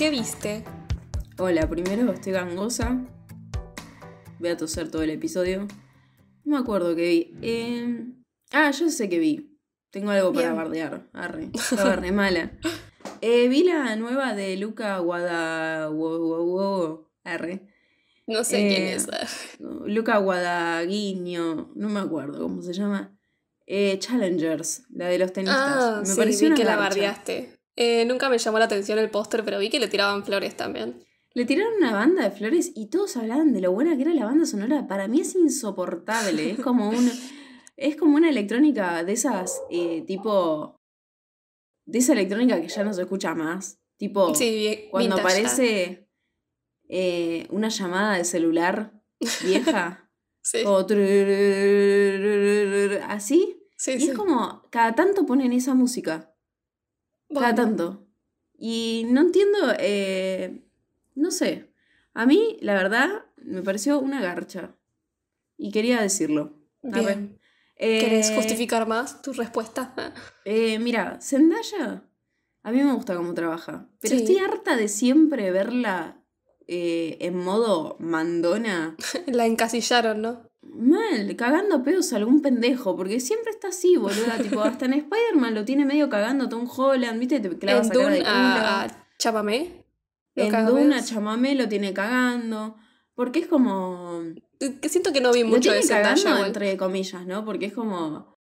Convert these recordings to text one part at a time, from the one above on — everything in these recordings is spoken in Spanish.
¿Qué viste? Hola, primero estoy gangosa. Voy a toser todo el episodio. No me acuerdo qué vi. Eh, ah, yo sé qué vi. Tengo algo para bardear. Arre. arre, mala. Eh, vi la nueva de Luca Guada. Arre. No sé quién eh, es. Luca Guadaguiño. No me acuerdo cómo se llama. Challengers, la de los tenistas. Ah, me sí, pareció vi que la bardeaste. Eh, nunca me llamó la atención el póster, pero vi que le tiraban flores también. Le tiraron una banda de flores y todos hablaban de lo buena que era la banda sonora. Para mí es insoportable. Es como un. Es como una electrónica de esas, eh, tipo. De esa electrónica que ya no se escucha más. Tipo. cuando aparece eh, una llamada de celular vieja. sí. así. y es como. Cada tanto ponen esa música tanto. Y no entiendo, eh, no sé. A mí, la verdad, me pareció una garcha. Y quería decirlo. ¿Querés eh, justificar más tu respuesta? Eh, mira, Zendaya, a mí me gusta cómo trabaja. Pero estoy harta de siempre verla en modo mandona. la encasillaron, ¿no? Mal, cagando pedos a algún pendejo, porque siempre está así, boluda. tipo, hasta en Spider-Man lo tiene medio cagando Tom Holland, ¿viste? Te clavas en Dune, ah, ah, a, a Chamamé. En Dune a Chamamé lo tiene cagando. Porque es como. Que siento que no vi mucho de cagando, entre comillas, ¿no? Porque es como.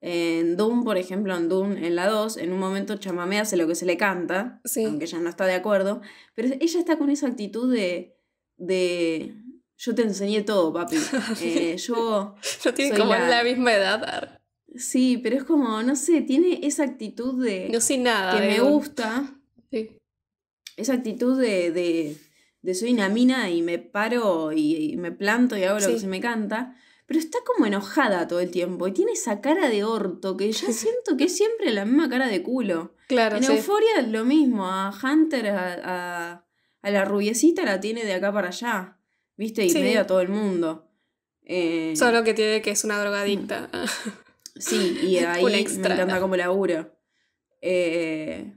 En Doom, por ejemplo, en Doom, en la 2, en un momento Chamamé hace lo que se le canta, sí. aunque ella no está de acuerdo, pero ella está con esa actitud de, de yo te enseñé todo, papi. Eh, yo. yo tiene como la... misma edad. Sí, pero es como, no sé, tiene esa actitud de. No sé nada. Que me gusta. Sí. Esa actitud de, de, soy una mina y me paro y, me planto y hago lo que se me canta. Pero está como enojada todo el tiempo y tiene esa cara de orto que ya siento que es siempre la misma cara de culo. Claro. En Euforia es lo mismo. A Hunter, a, a la rubiecita la tiene de acá para allá. ¿viste? Y medio a todo el mundo. Eh, Solo que tiene que es una drogadicta. Mm. Sí, y ahí me encanta como laburo. Eh,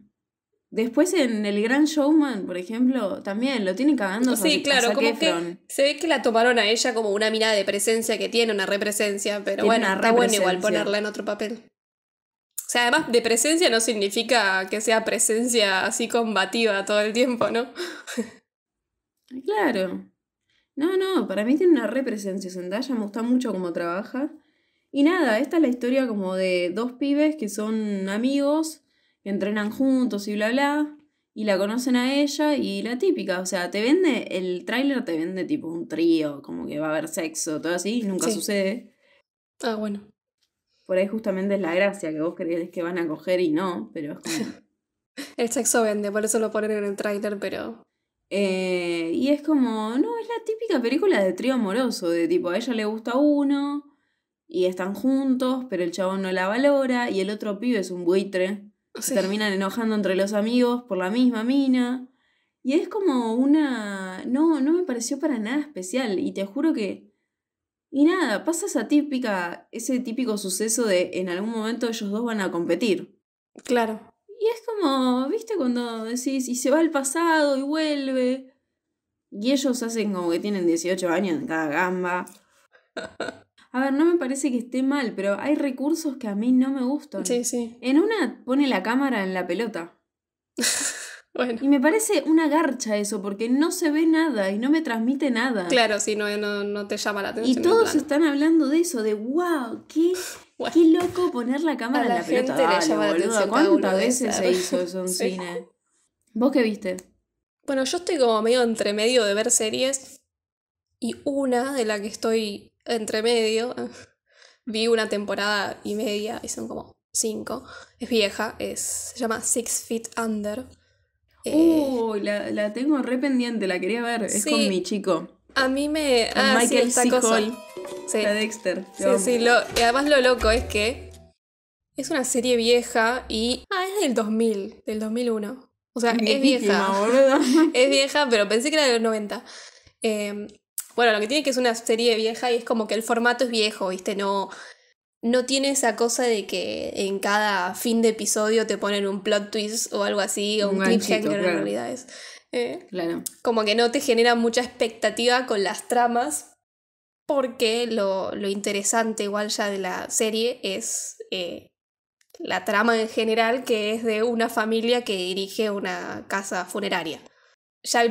después en el Gran Showman, por ejemplo, también lo tiene cagando. Sí, claro, como que se ve que la tomaron a ella como una mirada de presencia que tiene, una represencia, pero bueno, está bueno igual ponerla en otro papel. O sea, además de presencia no significa que sea presencia así combativa todo el tiempo, ¿no? Claro. No, no, para mí tiene una represencia Zendaya, me gusta mucho cómo trabaja. Y nada, esta es la historia como de dos pibes que son amigos, que entrenan juntos y bla bla, y la conocen a ella y la típica, o sea, te vende, el tráiler te vende tipo un trío, como que va a haber sexo, todo así, y nunca sucede. Ah, bueno. Por ahí justamente es la gracia que vos crees que van a coger y no, pero es como... el sexo vende, por eso lo ponen en el tráiler, pero eh, y es como, no, es la típica película de trío amoroso, de tipo, a ella le gusta uno y están juntos, pero el chabón no la valora y el otro pibe es un buitre. Se terminan enojando entre los amigos por la misma mina. Y es como una... No, no me pareció para nada especial. Y te juro que... Y nada, pasa esa típica, ese típico suceso de en algún momento ellos dos van a competir. Claro. Y es como, ¿viste? Cuando decís, y se va al pasado y vuelve. Y ellos hacen como que tienen 18 años en cada gamba. A ver, no me parece que esté mal, pero hay recursos que a mí no me gustan. Sí, sí. En una pone la cámara en la pelota. bueno. Y me parece una garcha eso, porque no se ve nada y no me transmite nada. Claro, sí, no, no te llama la atención. Y todos están hablando de eso, de wow, qué Qué loco poner la cámara en la ¿Cuántas veces se hizo eso en cine? ¿Vos qué viste? Bueno, yo estoy como medio entre medio de ver series. Y una de la que estoy entre medio, vi una temporada y media, y son como cinco. Es vieja, es, se llama Six Feet Under. Eh, Uy, la, tengo re pendiente, la quería ver. Es con mi chico. A mí me. ah, Michael sí, Sí. La Dexter. Sí, sí. y además lo loco es que es una serie vieja y. Ah, es del 2000, del 2001. O sea, es vieja. es vieja, pero pensé que era de los 90. Em, bueno, lo que tiene que es una serie vieja y es como que el formato es viejo, ¿viste? No, no tiene esa cosa de que en cada fin de episodio te ponen un plot twist o algo así, o un, clip cliffhanger en realidad. Es. Eh, como que no te genera mucha expectativa con las tramas, porque lo, lo interesante igual ya de la serie es eh, la trama en general, que es de una familia que dirige una casa funeraria. Ya,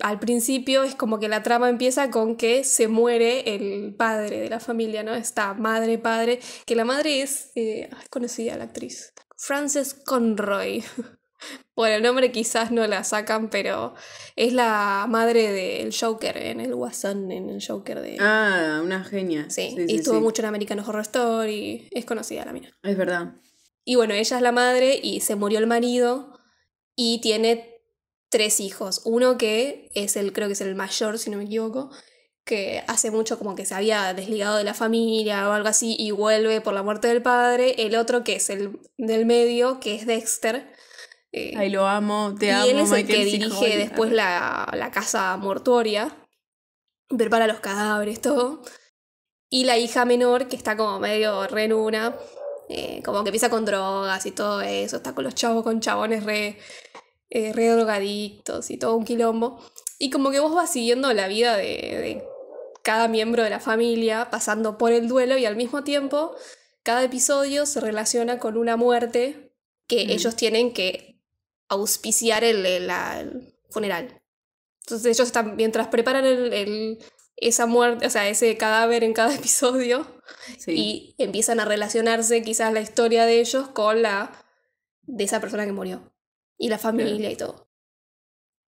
al principio es como que la trama empieza con que se muere el padre de la familia, ¿no? Está madre, padre, que la madre es eh, conocida la actriz. Frances Conroy. por el nombre quizás no la sacan, pero es la madre del Joker en el Guasón, en el Joker de. Ah, una genia. Sí, estuvo mucho en American Horror Story. Es conocida la mina. Es verdad. Y bueno, ella es la madre y se murió el marido y tiene tres hijos. Uno que es el, creo que es el mayor, si no me equivoco, que hace mucho como que se había desligado de la familia o algo así y vuelve por la muerte del padre. El otro que es el del medio, que es Dexter eh, ahí lo amo, te amo. Y él es el que dirige después la, casa mortuoria, prepara los cadáveres, todo. Y la hija menor, que está como medio re en una, eh, como que empieza con drogas y todo eso, está con los chavos, con chabones re, eh, drogadictos y todo un quilombo. Y como que vos vas siguiendo la vida de, cada miembro de la familia, pasando por el duelo y al mismo tiempo cada episodio se relaciona con una muerte que mm. ellos tienen que auspiciar el, funeral. Entonces ellos están, mientras preparan el, esa muerte, o sea, ese cadáver en cada episodio, y empiezan a relacionarse quizás la historia de ellos con la de esa persona que murió, y la familia y todo.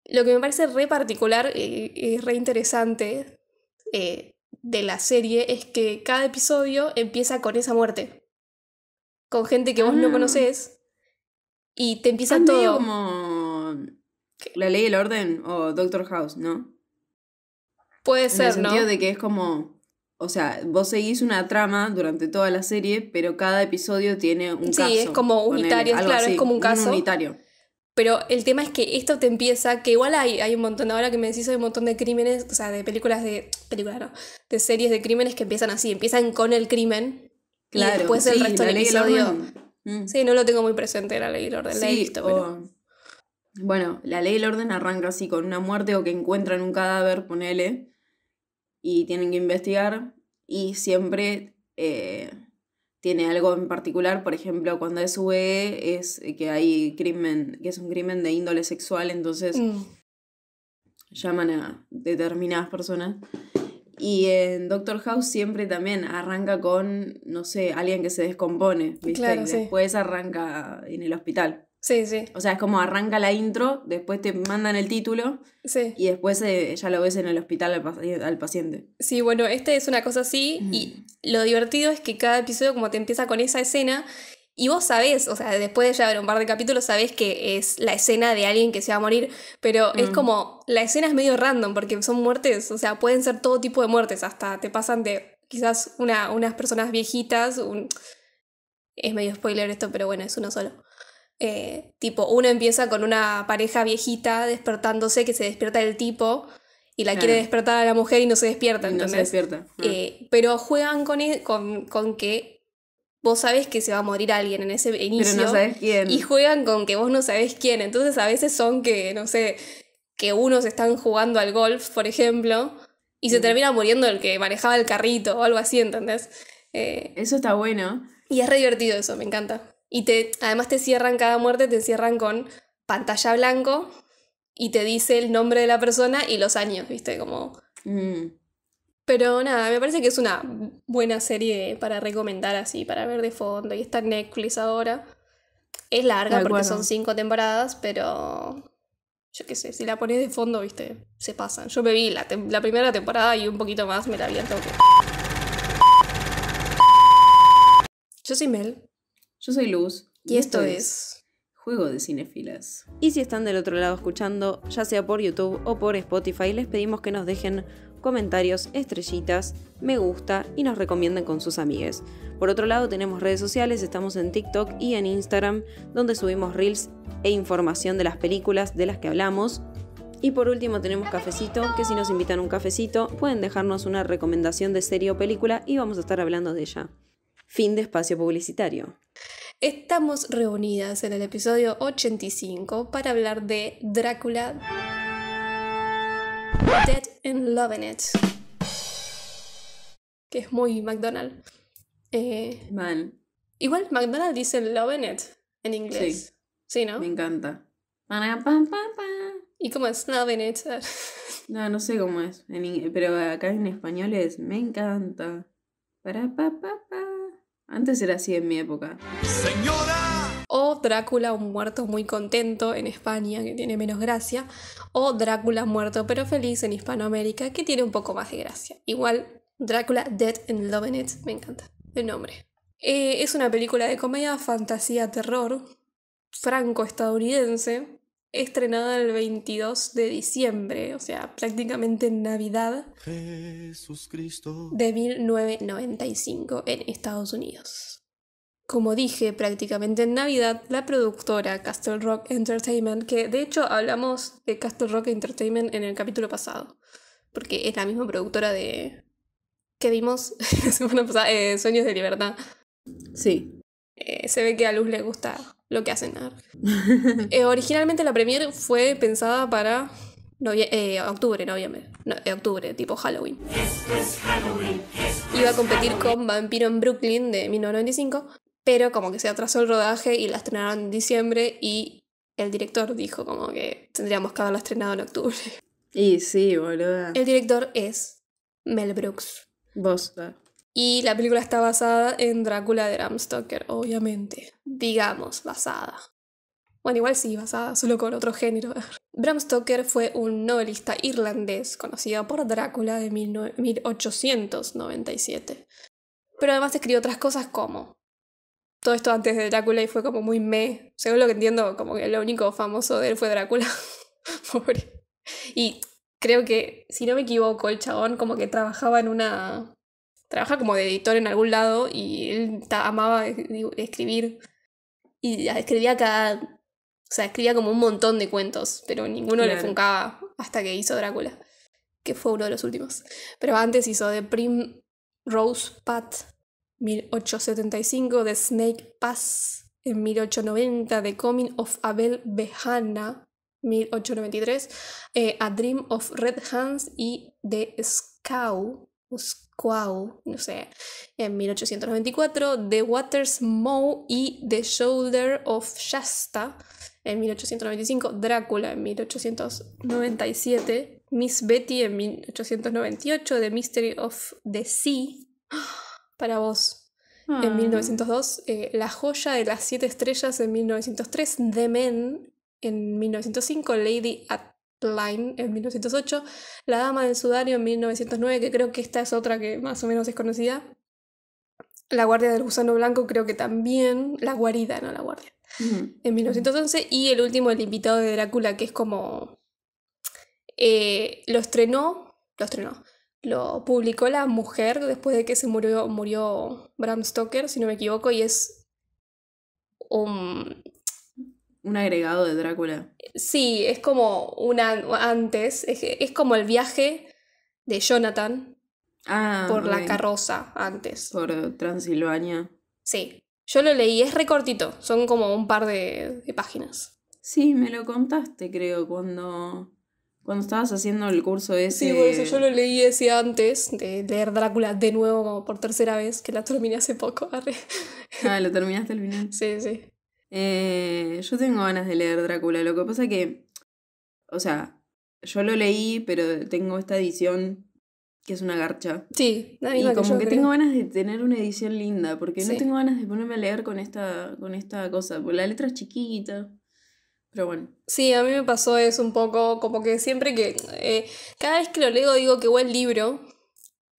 Lo que me parece re particular eh, y, re interesante eh, de la serie es que cada episodio empieza con esa muerte, con gente que vos no ah. conoces, y te empieza todo. Medio como la ley del orden o Doctor House, ¿no? Puede en ser, el sentido de que es como. O sea, vos seguís una trama durante toda la serie, pero cada episodio tiene un sí, caso. Sí, es como unitario, claro, es como un caso. unitario. Pero el tema es que esto te empieza, que igual hay, hay un montón, ahora que me decís, hay un montón de crímenes, o sea, de películas de. películas no, de series de crímenes que empiezan así, empiezan con el crimen. y después sí, el resto del episodio. Mm. Sí, no lo tengo muy presente la ley y orden. Bueno, la ley del el orden arranca así con una muerte o que encuentran un cadáver, ponele, y tienen que investigar y siempre eh, tiene algo en particular, por ejemplo, cuando es VE, es que hay crimen, que es un crimen de índole sexual, entonces mm. llaman a determinadas personas y en Doctor House siempre también arranca con, no sé, alguien que se descompone, ¿viste? y después arranca en el hospital. Sí, sí. O sea, es como arranca la intro, después te mandan el título sí. y después eh, ya lo ves en el hospital al, paciente. Sí, bueno, este es una cosa así y mm. lo divertido es que cada episodio como te empieza con esa escena y vos sabés, o sea, después de ya ver un par de capítulos, sabés que es la escena de alguien que se va a morir, pero es mm. como, la escena es medio random porque son muertes, o sea, pueden ser todo tipo de muertes, hasta te pasan de quizás unas personas viejitas, es medio spoiler esto, pero bueno, es uno solo. Eh, tipo, uno empieza con una pareja viejita despertándose, que se despierta el tipo, y la quiere despertar a la mujer y no se despierta, No se despierta. Eh, pero juegan con, e, con, con, que vos sabés que se va a morir alguien en ese inicio. Pero no sabés quién. Y juegan con que vos no sabés quién. Entonces a veces son que, no sé, que unos están jugando al golf, por ejemplo, y se mm. termina muriendo el que manejaba el carrito o algo así, ¿entendés? Eh, eso está bueno. Y es re divertido eso, me encanta. Y te, además te cierran cada muerte, te cierran con pantalla blanco y te dice el nombre de la persona y los años, ¿viste? Como... Mm. Pero nada, me parece que es una buena serie para recomendar así, para ver de fondo. Y esta en Netflix ahora. Es larga porque son cinco temporadas, pero yo qué sé, si la pones de fondo, viste, se pasan. Yo me vi la, primera temporada y un poquito más me la vi al Yo soy Mel. Yo soy Luz. Y, esto, es... Juego de Cinefilas. Y si están del otro lado escuchando, ya sea por YouTube o por Spotify, les pedimos que nos dejen comentarios, estrellitas, me gusta y nos recomienden con sus amigues. Por otro lado, tenemos redes sociales, estamos en TikTok y en Instagram, donde subimos reels e información de las películas de las que hablamos. Y por último tenemos cafecito, que si nos invitan un cafecito pueden dejarnos una recomendación de serie o película y vamos a estar hablando de ella. Fin de espacio publicitario. Estamos reunidas en el episodio 85 para hablar de Drácula, and Loving It. Que es muy McDonald's. Eh, Igual McDonald's dice Loving It en inglés. Sí. Sí, ¿no? Me encanta. ¿Y cómo es Loving It? no, no sé cómo es. En pero acá en español es Me encanta. Para Antes era así en mi época. Señora o Drácula, un muerto muy contento en España, que tiene menos gracia, o Drácula muerto pero feliz en Hispanoamérica, que tiene un poco más de gracia. Igual, Drácula Dead and Loving It, me encanta el nombre. Eh, es una película de comedia, fantasía, terror, franco-estadounidense, estrenada el 22 de diciembre, o sea, prácticamente en Navidad de 1995 en Estados Unidos. Como dije, prácticamente en Navidad, la productora Castle Rock Entertainment, que de hecho hablamos de Castle Rock Entertainment en el capítulo pasado, porque es la misma productora de que vimos la semana pasada, eh, Sueños de Libertad. Sí. Eh, se ve que a Luz le gusta lo que hacen. Eh, originalmente la premiere fue pensada para octubre, noviembre, no, octubre, tipo Halloween. Halloween. Iba a competir con Vampiro en Brooklyn de 1995, pero como que se atrasó el rodaje y la estrenaron en diciembre y el director dijo como que tendríamos que haberla estrenado en octubre. Y sí, boluda. El director es Mel Brooks. Vos. Y la película está basada en Drácula de Bram Stoker, obviamente. Digamos, basada. Bueno, igual sí, basada, solo con otro género. Bram Stoker fue un novelista irlandés conocido por Drácula de 1897. Pero además escribió otras cosas como todo esto antes de Drácula y fue como muy me. Según lo que entiendo, como que lo único famoso de él fue Drácula. Y creo que, si no me equivoco, el chabón como que trabajaba en una... Trabajaba como de editor en algún lado y él amaba escribir. Y escribía cada... O sea, escribía como un montón de cuentos, pero ninguno le funcaba hasta que hizo Drácula, que fue uno de los últimos. Pero antes hizo The Prim Rose Pat, 1875 The Snake Pass, en 1890 The Coming of Abel Bejana 1893 eh, A Dream of Red Hands y The o Squaw, no sé, en 1894 The Waters Mow y The Shoulder of Shasta, en 1895 Drácula, en 1897 Miss Betty, en 1898 The Mystery of the Sea para vos. En 1902, ah. eh, La joya de las siete estrellas en 1903, The Men en 1905, Lady Atline en 1908, La dama del sudario en 1909, que creo que esta es otra que más o menos es conocida. La guardia del gusano blanco creo que también, La guarida, no la guardia, en 1911, y el último, El invitado de Drácula, que es como... Eh, lo estrenó, lo estrenó, lo publicó la mujer después de que se murió, murió Bram Stoker, si no me equivoco, y es un... Un agregado de Drácula. Sí, es como una antes, es, como el viaje de Jonathan ah, por la carroza antes. Por Transilvania. Sí, yo lo leí, es recortito, son como un par de páginas. Sí, me lo contaste creo cuando cuando estabas haciendo el curso ese. Sí, por eso yo lo leí ese antes de leer Drácula de nuevo, por tercera vez, que la terminé hace poco. ah, lo terminaste al final. Sí, sí. Eh, yo tengo ganas de leer Drácula. Lo que pasa que. O sea, yo lo leí, pero tengo esta edición que es una garcha. Sí, la Y como que, tengo ganas de tener una edición linda, porque no tengo ganas de ponerme a leer con esta, con esta cosa, porque la letra es chiquita. Pero bueno. Sí, a mí me pasó eso un poco, como que siempre que, eh, cada vez que lo leo digo que buen libro.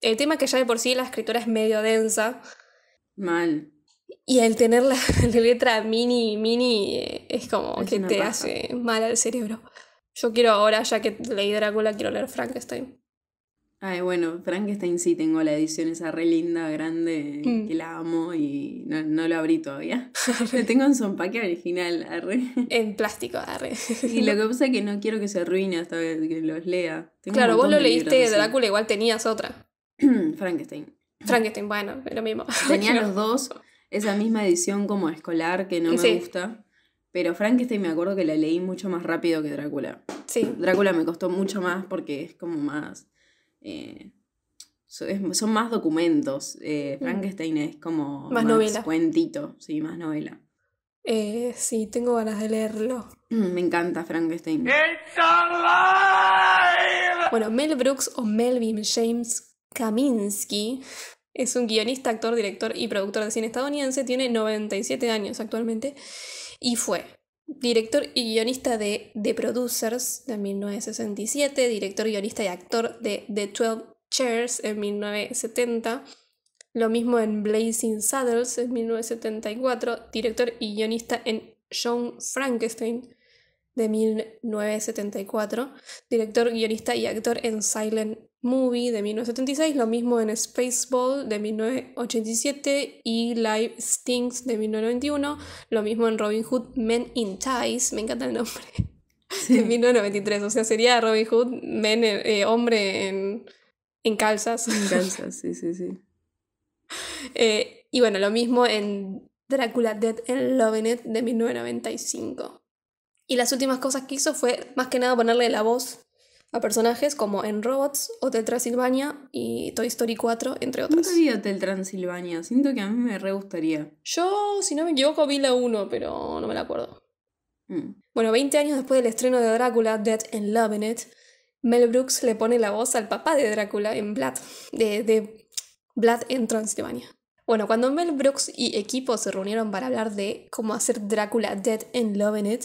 El tema que ya de por sí la escritura es medio densa. Mal. Y el tener la, letra mini, mini, eh, es como que te hace mal al cerebro. Yo quiero ahora, ya que leí Drácula, quiero leer Frankenstein. Ay, bueno, Frankenstein sí tengo la edición esa re linda, grande, mm. que la amo y no, lo abrí todavía. lo tengo en su empaque original, arre. En plástico, arre. y lo que pasa es que no quiero que se arruine hasta que los lea. claro, vos lo leíste Drácula, igual tenías otra. Frankenstein. Frankenstein, bueno, lo mismo. Tenía los dos, esa misma edición como escolar que no me gusta. Pero Frankenstein me acuerdo que la leí mucho más rápido que Drácula. Sí. Drácula me costó mucho más porque es como más eh, son más documentos. Eh, mm. Frankenstein es como más, cuentito, sí, más novela. Eh, sí, tengo ganas de leerlo. Mm, me encanta Frankenstein. Bueno, Mel Brooks o Melvin James Kaminsky es un guionista, actor, director y productor de cine estadounidense. Tiene 97 años actualmente y fue Director y guionista de The Producers de 1967, director, guionista y actor de The Twelve Chairs en 1970, lo mismo en Blazing Saddles en 1974, director y guionista en John Frankenstein de 1974, director, guionista y actor en Silent Movie de 1976, lo mismo en Spaceball de 1987 y Live Stinks de 1991, lo mismo en Robin Hood Men in Ties, me encanta el nombre, de 1993, o sea, sería Robin Hood Men, eh, hombre en, en calzas. En calzas, sí, sí, sí. Eh, y bueno, lo mismo en Drácula Dead and Loving It de 1995. Y las últimas cosas que hizo fue más que nada ponerle la voz a personajes como en Robots, Hotel Transilvania y Toy Story 4, entre otros. Nunca vi Hotel Transilvania, siento que a mí me re gustaría. Yo, si no me equivoco, vi la 1, pero no me la acuerdo. Mm. Bueno, 20 años después del estreno de Drácula, Dead and Loving It, Mel Brooks le pone la voz al papá de Drácula en Blood, de, de Blood en Transilvania. Bueno, cuando Mel Brooks y equipo se reunieron para hablar de cómo hacer Drácula Dead and Loving It,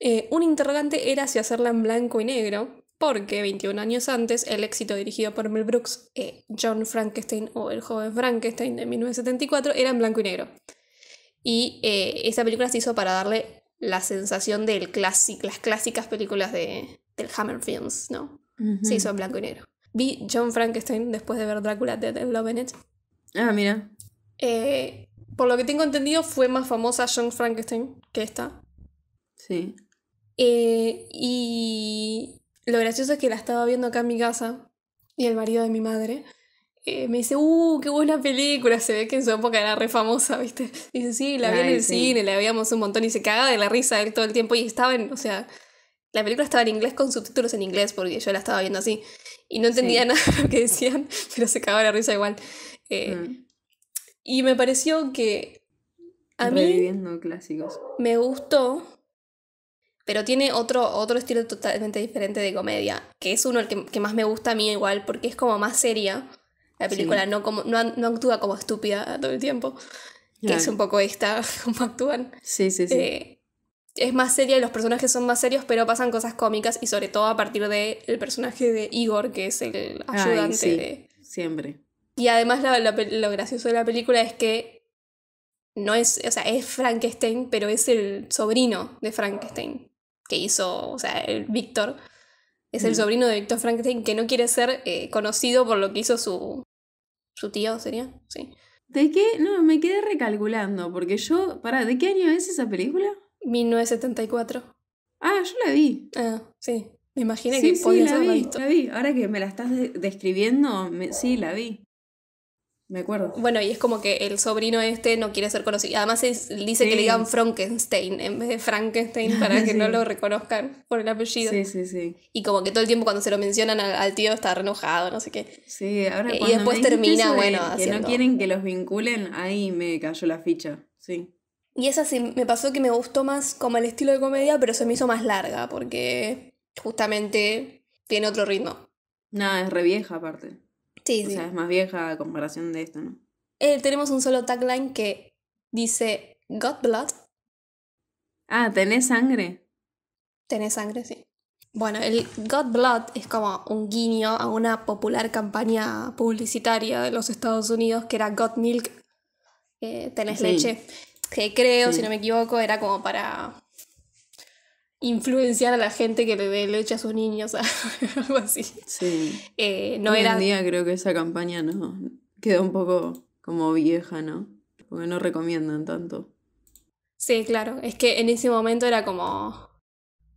eh, un interrogante era si hacerla en blanco y negro, porque 21 años antes el éxito dirigido por Mel Brooks, John Frankenstein o El joven Frankenstein de 1974 era en blanco y negro. Y eh, esta película se hizo para darle la sensación de las clásicas películas de, del Hammer Films, ¿no? Se hizo en blanco y negro. Vi John Frankenstein después de ver Drácula de Devil Bennett. Ah, mira. Eh, por lo que tengo entendido, fue más famosa John Frankenstein que esta. Sí. Eh, y lo gracioso es que la estaba viendo acá en mi casa y el marido de mi madre eh, me dice, uh, qué buena película, se ve que en su época era re famosa, ¿viste? dice, sí, la vi en el cine, la veíamos un montón y se cagaba de la risa él todo el tiempo y estaba en, o sea, la película estaba en inglés con subtítulos en inglés porque yo la estaba viendo así y no entendía nada de lo que decían, pero se cagaba de la risa igual. Eh, mm. Y me pareció que... A mí mí clásicos. me gustó pero tiene otro, otro estilo totalmente diferente de comedia, que es uno el que, más me gusta a mí igual, porque es como más seria la película, no, como, no, actúa como estúpida todo el tiempo, que es un poco esta, como actúan. Sí, sí, sí. Eh, es más seria y los personajes son más serios, pero pasan cosas cómicas y sobre todo a partir del personaje de Igor, que es el ayudante Siempre. Y además lo gracioso de la película es que no es, o sea, es Frankenstein, pero es el sobrino de Frankenstein que hizo, o sea, Víctor, es el sobrino de Víctor Frankenstein que no quiere ser eh, conocido por lo que hizo su, su tío, sería, sí. ¿De qué? No, me quedé recalculando, porque yo, pará, ¿de qué año es esa película? 1974. Ah, yo la vi. Ah, sí. Me imaginé que sí, sí, la vi, Ahora que me la estás describiendo, sí, la vi. Me acuerdo. Bueno, y es como que el sobrino este no quiere ser conocido. Además dice que le digan Frankenstein en vez de Frankenstein para que no lo reconozcan por el apellido. Sí, sí, sí. Y como que todo el tiempo cuando se lo mencionan al, tío está enojado, no sé qué. Sí, ahora Y después termina, bueno, Que no quieren que los vinculen, ahí me cayó la ficha, sí. Y esa sí, me pasó que me gustó más como el estilo de comedia, pero se me hizo más larga porque justamente tiene otro ritmo. Nada, es revieja aparte es más vieja a comparación de esto, ¿no? Eh, tenemos un solo tagline que dice God Blood. Ah, ¿tenés sangre? Tenés sangre, sí. Bueno, el God Blood es como un guiño a una popular campaña publicitaria de los Estados Unidos que era God Milk, eh, tenés leche, que creo, si no me equivoco, era como para influenciar a la gente que le dé leche a sus niños, algo así. Sí. Eh, no Hoy era... en día creo que esa campaña no quedó un poco como vieja, ¿no? Porque no recomiendan tanto. Sí, claro. Es que en ese momento era como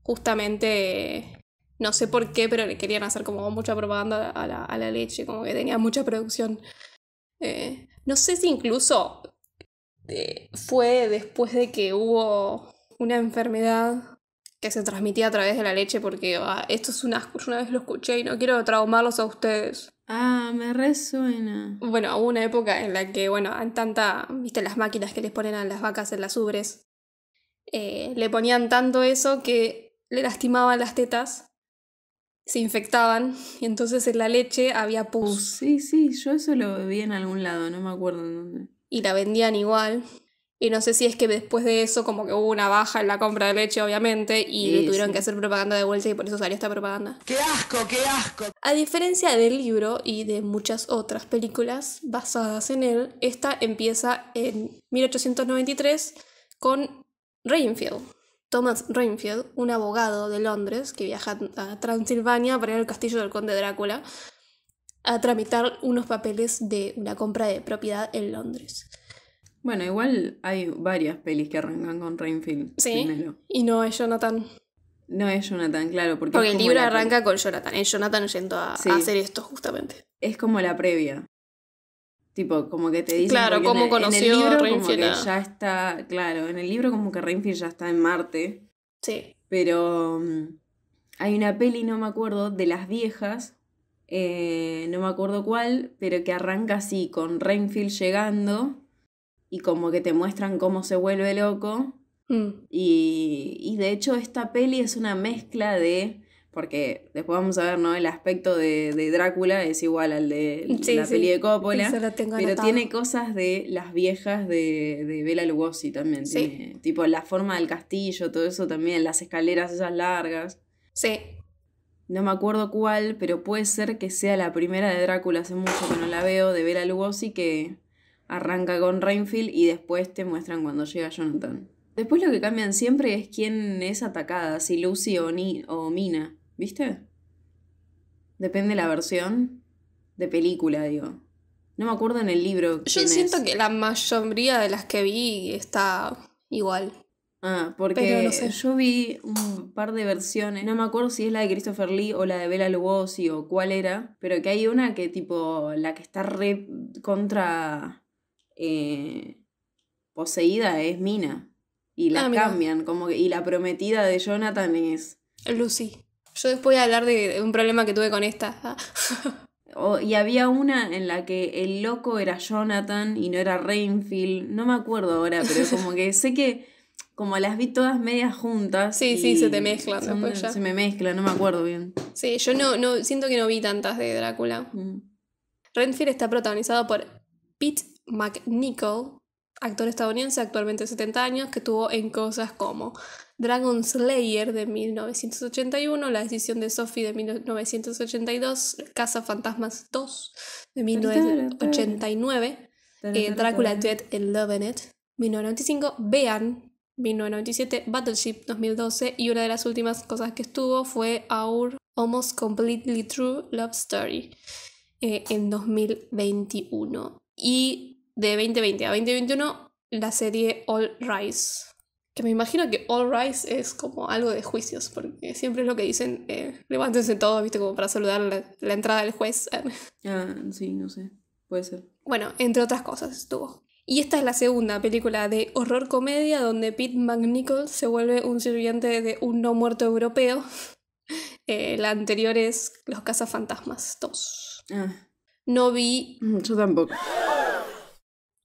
justamente no sé por qué, pero le querían hacer como mucha propaganda a la, leche, como que tenía mucha producción. Eh, no sé si incluso eh, fue después de que hubo una enfermedad que se transmitía a través de la leche porque ah, esto es una asco, una vez lo escuché y no quiero traumarlos a ustedes. Ah, me resuena. Bueno, hubo una época en la que, bueno, en tanta, viste las máquinas que les ponen a las vacas en las ubres, eh, le ponían tanto eso que le lastimaban las tetas, se infectaban y entonces en la leche había pus. Oh, sí, sí, yo eso lo vi en algún lado, no me acuerdo en dónde. Y la vendían igual. Y no sé si es que después de eso como que hubo una baja en la compra de leche, obviamente, y tuvieron que hacer propaganda de vuelta y por eso salió esta propaganda. ¡Qué asco, qué asco! A diferencia del libro y de muchas otras películas basadas en él, esta empieza en 1893 con Rainfield. Thomas Rainfield, un abogado de Londres que viaja a Transilvania para ir al castillo del conde Drácula a tramitar unos papeles de una compra de propiedad en Londres. Bueno, igual hay varias pelis que arrancan con Rainfield. Sí. Y no es Jonathan. No es Jonathan, claro. Porque, el libro arranca con Jonathan. Es Jonathan yendo a, hacer esto, justamente. Es como la previa. Tipo, como que te dicen. Claro, como conoció Rainfield ya está. Claro, en el libro, como que Rainfield ya está en Marte. Sí. Pero mm, hay una peli, no me acuerdo, de las viejas. Eh, no me acuerdo cuál, pero que arranca así, con Rainfield llegando y como que te muestran cómo se vuelve loco. Mm. Y, de hecho esta peli es una mezcla de, porque después vamos a ver, ¿no? El aspecto de, Drácula es igual al de la peli de Coppola, pero tiene cosas de las viejas de, de Bela Lugosi también, tipo la forma del castillo, todo eso también, las escaleras esas largas. Sí. No me acuerdo cuál, pero puede ser que sea la primera de Drácula, hace mucho que no la veo, de Bela Lugosi, que arranca con Rainfield y después te muestran cuando llega Jonathan. Después lo que cambian siempre es quién es atacada, si Lucy o, Mina, ¿viste? Depende la versión de película, digo. No me acuerdo en el libro. Yo siento que la mayoría de las que vi está igual. Ah, porque yo vi un par de versiones, no me acuerdo si es la de Christopher Lee o la de Bella Lugosi o cuál era, pero que hay una que tipo, la que está re contra eh, poseída es Mina. Y la ah, cambian, como que, y la prometida de Jonathan es... Lucy. Yo después voy a hablar de un problema que tuve con esta. y había una en la que el loco era Jonathan y no era Rainfield. No me acuerdo ahora, pero como que sé que como las vi todas medias juntas. Sí, sí, se te mezcla Se me mezcla, no me acuerdo bien. Sí, yo no, no siento que no vi tantas de Drácula. Mm. Rainfield está protagonizado por Pete McNichol, actor estadounidense actualmente de 70 años, que estuvo en cosas como Dragon Slayer de 1981, La decisión de Sophie de 1982, Casa Fantasmas 2 de 1989, eh, Drácula Dead and Loving It 1995, Vean 1997, Battleship 2012 y una de las últimas cosas que estuvo fue Our Almost Completely True Love Story eh, en 2021. Y de 2020 a 2021 la serie All Rise. Que me imagino que All Rise es como algo de juicios, porque siempre es lo que dicen, eh, levántense todos, viste, como para saludar la, entrada del juez. ah, sí, no sé, puede ser. Bueno, entre otras cosas estuvo. Y esta es la segunda película de horror comedia donde Pete McNichol se vuelve un sirviente de un no muerto europeo. Eh, la anterior es Los cazafantasmas 2. Ah. No vi... Mm, yo tampoco.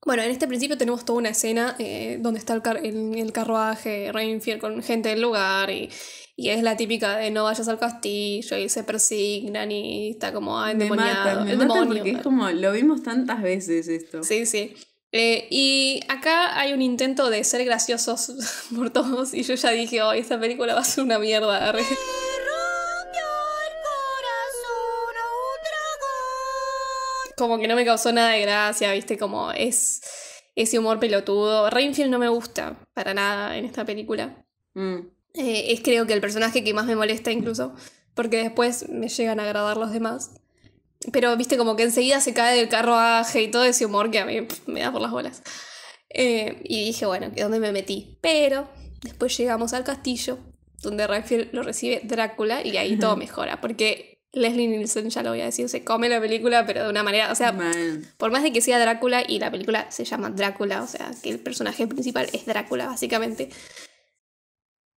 Bueno, en este principio tenemos toda una escena eh, donde está el, el, carruaje, reinfier con gente del lugar y, y, es la típica de no vayas al castillo y se persignan y está como ah, endemoniado. Me es como lo vimos tantas veces esto. Sí, sí. Eh, y acá hay un intento de ser graciosos por todos y yo ya dije, oh, esta película va a ser una mierda. como que no me causó nada de gracia, viste, como es ese humor pelotudo. Rainfield no me gusta para nada en esta película. Mm. Eh, es creo que el personaje que más me molesta incluso, porque después me llegan a agradar los demás. Pero viste como que enseguida se cae del carruaje y todo ese humor que a mí me da por las bolas. Eh, y dije, bueno, ¿qué dónde me metí? Pero después llegamos al castillo, donde Rainfield lo recibe Drácula y ahí todo mejora, porque Leslie Nielsen, ya lo voy a decir, se come la película, pero de una manera, o sea, por más de que sea Drácula y la película se llama Drácula, o sea, que el personaje principal es Drácula, básicamente.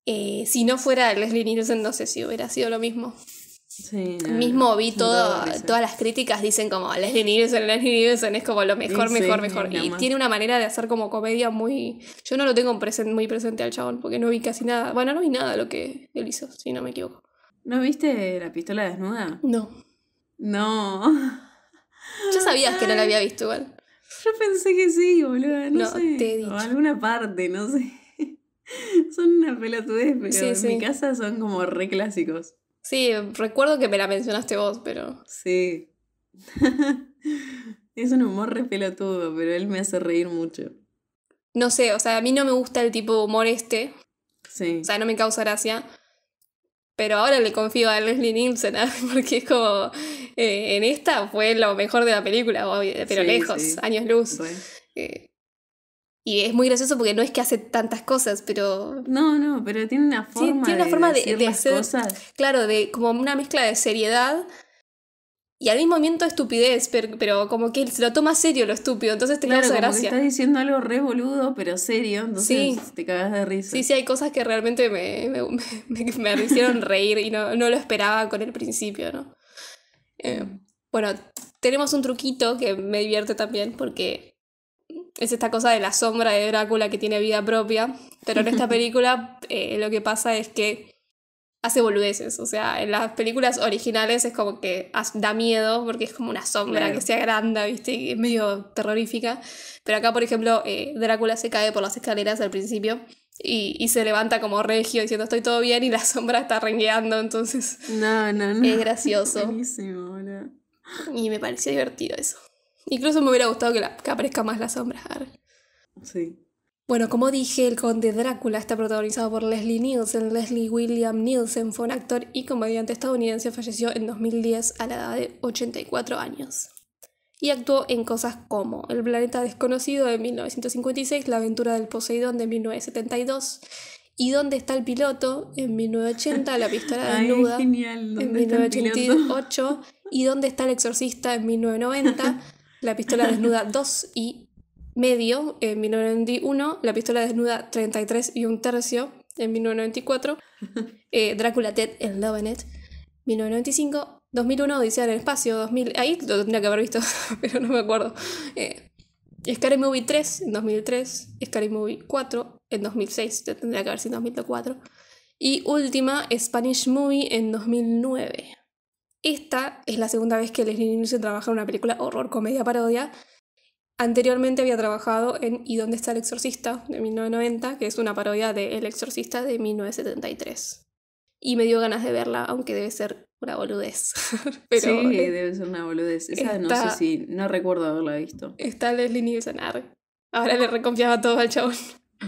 Eh, si no fuera Leslie Nielsen, no sé si hubiera sido lo mismo. Sí, mismo vi todo, todas las críticas dicen como Leslie Nielsen, Leslie Nielsen es como lo mejor, mejor, mejor. Y tiene una manera de hacer como comedia muy... Yo no lo tengo muy presente al chabón porque no vi casi nada. Bueno, no vi nada de lo que él hizo, si no me equivoco. ¿No viste la pistola desnuda? No. No. Ya sabías que no la había visto igual. Yo pensé que sí, boludo. No, Te he O alguna parte, no sé. Son una pelotudez, pero en mi casa son como re clásicos. Sí, recuerdo que me la mencionaste vos, pero. Sí. es un humor re pelotudo, pero él me hace reír mucho. No sé, o sea, a mí no me gusta el tipo humor este. Sí. O sea, no me causa gracia. Pero ahora le confío a Leslie Nielsen, ¿ah? porque es como. Eh, en esta fue lo mejor de la película, pero lejos, años luz. Eh, y es muy gracioso porque no es que hace tantas cosas, pero. No, no, pero tiene una forma. tiene una forma de, hacer. Cosas. Claro, de como una mezcla de seriedad y al mismo momento estupidez, pero, como que se lo toma serio lo estúpido, entonces te claro, como estás diciendo algo re boludo, pero serio, entonces te cagas de risa. Sí, sí, hay cosas que realmente me, hicieron reír y no, lo esperaba con el principio, ¿no? Eh, mm. bueno, tenemos un truquito que me divierte también porque es esta cosa de la sombra de Drácula que tiene vida propia, pero en esta película eh, lo que pasa es que hace boludeces. O sea, en las películas originales es como que da miedo porque es como una sombra que se agranda, ¿viste? Y es medio terrorífica. Pero acá, por ejemplo, eh, Drácula se cae por las escaleras al principio. Y, se levanta como regio diciendo estoy todo bien y la sombra está rengueando, entonces no, no, no. es gracioso. Y me pareció divertido eso. Incluso me hubiera gustado que, que aparezca más la sombra. Sí. Bueno, como dije, el conde Drácula está protagonizado por Leslie Nielsen. Leslie William Nielsen fue un actor y comediante estadounidense, falleció en 2010 a la edad de 84 años. Y actuó en cosas como El planeta desconocido de 1956, La aventura del Poseidón de 1972 y ¿Dónde está el piloto? en 1980, La pistola desnuda en 1988 y ¿Dónde está el exorcista? en 1990, La pistola desnuda 2 y medio en 1991, La pistola desnuda 33 y un tercio en 1994, eh, Drácula Ted en Lovenet, 1995, 2001 Odisea en el espacio, 2000, ahí lo tendría que haber visto, pero no me acuerdo. Eh, Scary Movie 3 en 2003, Scary Movie 4 en 2006, tendría que haber sido 2004, y última Spanish Movie en 2009. Esta es la segunda vez que Leslie Nielsen trabaja en una película horror comedia parodia Anteriormente había trabajado en ¿Y dónde está el exorcista? de 1990, que es una parodia de El exorcista de 1973. Y me dio ganas de verla, aunque debe ser una boludez. sí, eh, debe ser una boludez. Esa no sé si, no recuerdo haberla visto. Está Leslie Nielsen Ahora le reconfiaba todo al chabón.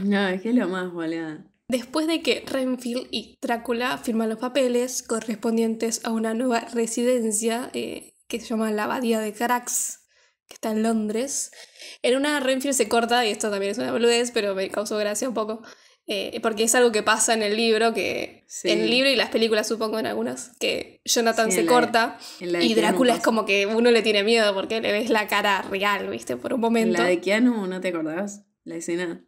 No, es que es lo más baleada. Después de que Renfield y Drácula firman los papeles correspondientes a una nueva residencia eh, que se llama la Abadía de Carax, que está en Londres. En una Renfield se corta, y esto también es una boludez, pero me causó gracia un poco. Eh, porque es algo que pasa en el libro, que en el libro y las películas supongo en algunas, que Jonathan se corta y Drácula es como que uno le tiene miedo porque le ves la cara real, viste, por un momento. La de Keanu, ¿no te acordás? La escena.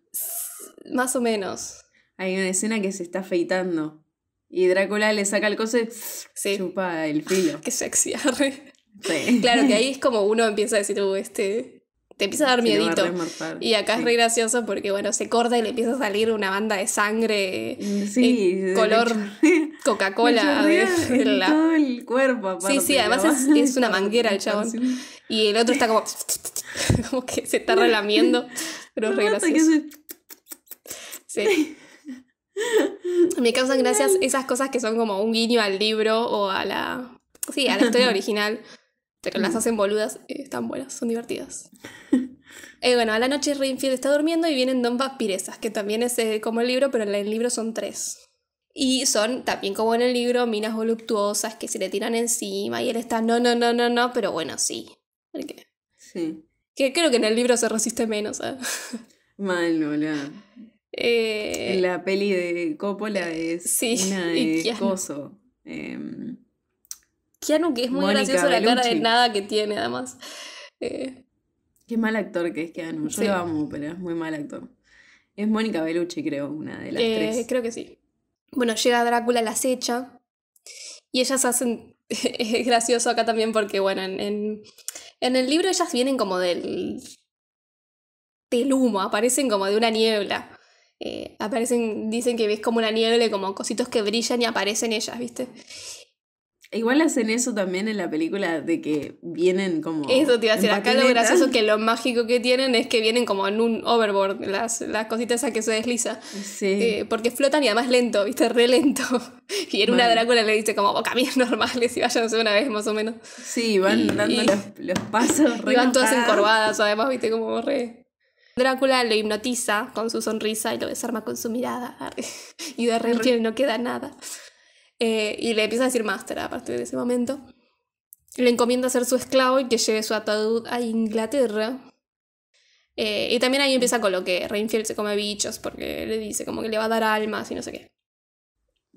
Más o menos. Hay una escena que se está afeitando y Drácula le saca el coso y chupa el filo. Qué sexy. Arre. Claro que ahí es como uno empieza a decir, uh, este. Te empieza a dar miedito. y acá es re gracioso porque, bueno, se corta y le empieza a salir una banda de sangre mm, sí, eh, color Coca-Cola eh, el cuerpo. sí, sí, además es, una manguera el chabón. Y el otro está como. como que se está relamiendo. Pero es re gracioso. Sí. Me causan gracias esas cosas que son como un guiño al libro o a la. Sí, a la historia original. Pero las hacen boludas, eh, están buenas, son divertidas. Eh, bueno, a la noche Rainfield está durmiendo y vienen Don vampirezas, que también es eh, como el libro, pero en el libro son tres. Y son también como en el libro, minas voluptuosas que se le tiran encima y él está, no, no, no, no, no, pero bueno, sí. qué? Sí. Que creo que en el libro se resiste menos. ¿ah? Mal, no, la... la peli de Coppola es sí, una de coso. Em, Keanu, que es muy gracioso la cara de nada que tiene, además. Eh, Qué mal actor que es Keanu. Yo sí. lo amo, pero es muy mal actor. Es Mónica Bellucci, creo, una de las eh, tres. Creo que sí. Bueno, llega Drácula, la acecha Y ellas hacen. es gracioso acá también porque, bueno, en, el libro ellas vienen como del. del humo, aparecen como de una niebla. Eh, aparecen, dicen que ves como una niebla, como cositos que brillan y aparecen ellas, ¿viste? Igual hacen eso también en la película de que vienen como. Eso te iba a decir, acá lo gracioso que lo mágico que tienen es que vienen como en un overboard, las, las cositas a que se desliza. Sí. Eh, porque flotan y además lento, viste, re lento. Y en una Drácula le dice como caminos normales y váyanse una vez más o menos. Sí, van dando los, pasos re. Y van todas encorvadas, además, viste, como re. Drácula lo hipnotiza con su sonrisa y lo desarma con su mirada. Y de repente no queda nada. Eh, y le empieza a decir máster a partir de ese momento. Le encomienda ser su esclavo y que lleve su ataúd a Inglaterra. Eh, y también ahí empieza con lo que Reinfield se come bichos porque le dice como que le va a dar almas y no sé qué.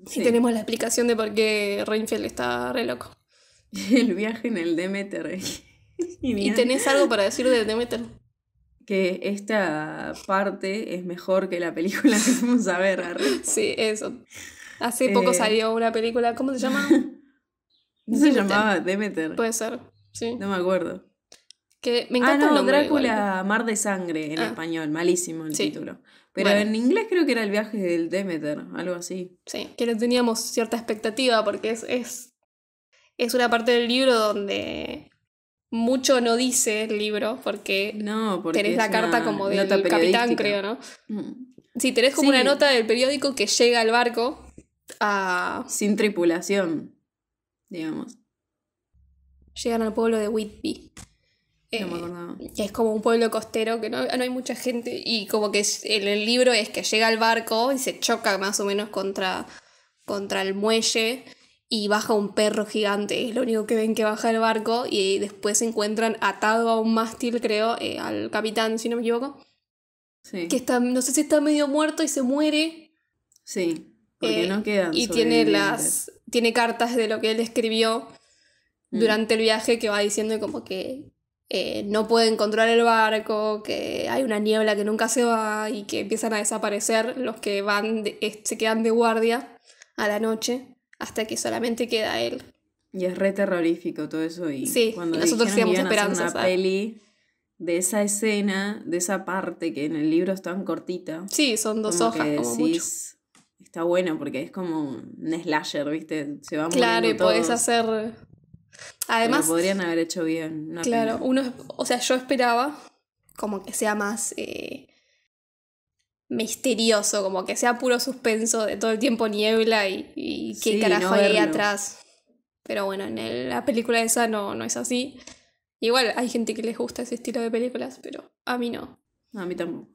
Sí. Y tenemos la explicación de por qué Reinfield está re loco. El viaje en el Demeter. ¿Y tenés algo para decir del Demeter? que esta parte es mejor que la película que vamos a ver. Sí, eso. Hace poco eh, salió una película, ¿cómo se llama? ¿No se llamaba Demeter? Puede ser, sí. No me acuerdo. Que me encanta ah, no, Drácula, Mar de Sangre en ah. español, malísimo el título. Pero en inglés creo que era el viaje del Demeter, algo así. Sí, que no teníamos cierta expectativa porque es, es, es una parte del libro donde mucho no dice el libro porque, no, porque tenés la carta como del capitán, creo, ¿no? Mm. Sí, tenés como una nota del periódico que llega al barco Ah. Sin tripulación, digamos. Llegan al pueblo de Whitby. Eh, que es como un pueblo costero que no, hay mucha gente. Y como que en el, libro es que llega el barco y se choca más o menos contra, contra el muelle. Y baja un perro gigante. Es lo único que ven que baja el barco. Y después se encuentran atado a un mástil, creo, eh, al capitán, si no me equivoco. Que está, no sé si está medio muerto y se muere. Sí. Porque eh, no quedan. Y tiene las. tiene cartas de lo que él escribió mm. durante el viaje que va diciendo como que eh, no puede encontrar el barco, que hay una niebla que nunca se va y que empiezan a desaparecer los que van se quedan de guardia a la noche hasta que solamente queda él. Y es re terrorífico todo eso y cuando nosotros teníamos esperanza una peli de esa escena, de esa parte que en el libro es tan cortita. Sí, son dos hojas está bueno porque es como un slasher, ¿viste? Se va Claro, y podés hacer. Además. podrían haber hecho bien. claro, uno. O sea, yo esperaba como que sea más. Eh, misterioso, como que sea puro suspenso de todo el tiempo niebla y, y qué carajo hay atrás. Pero bueno, en la película esa no, no es así. Igual hay gente que les gusta ese estilo de películas, pero a mí no a mí tampoco.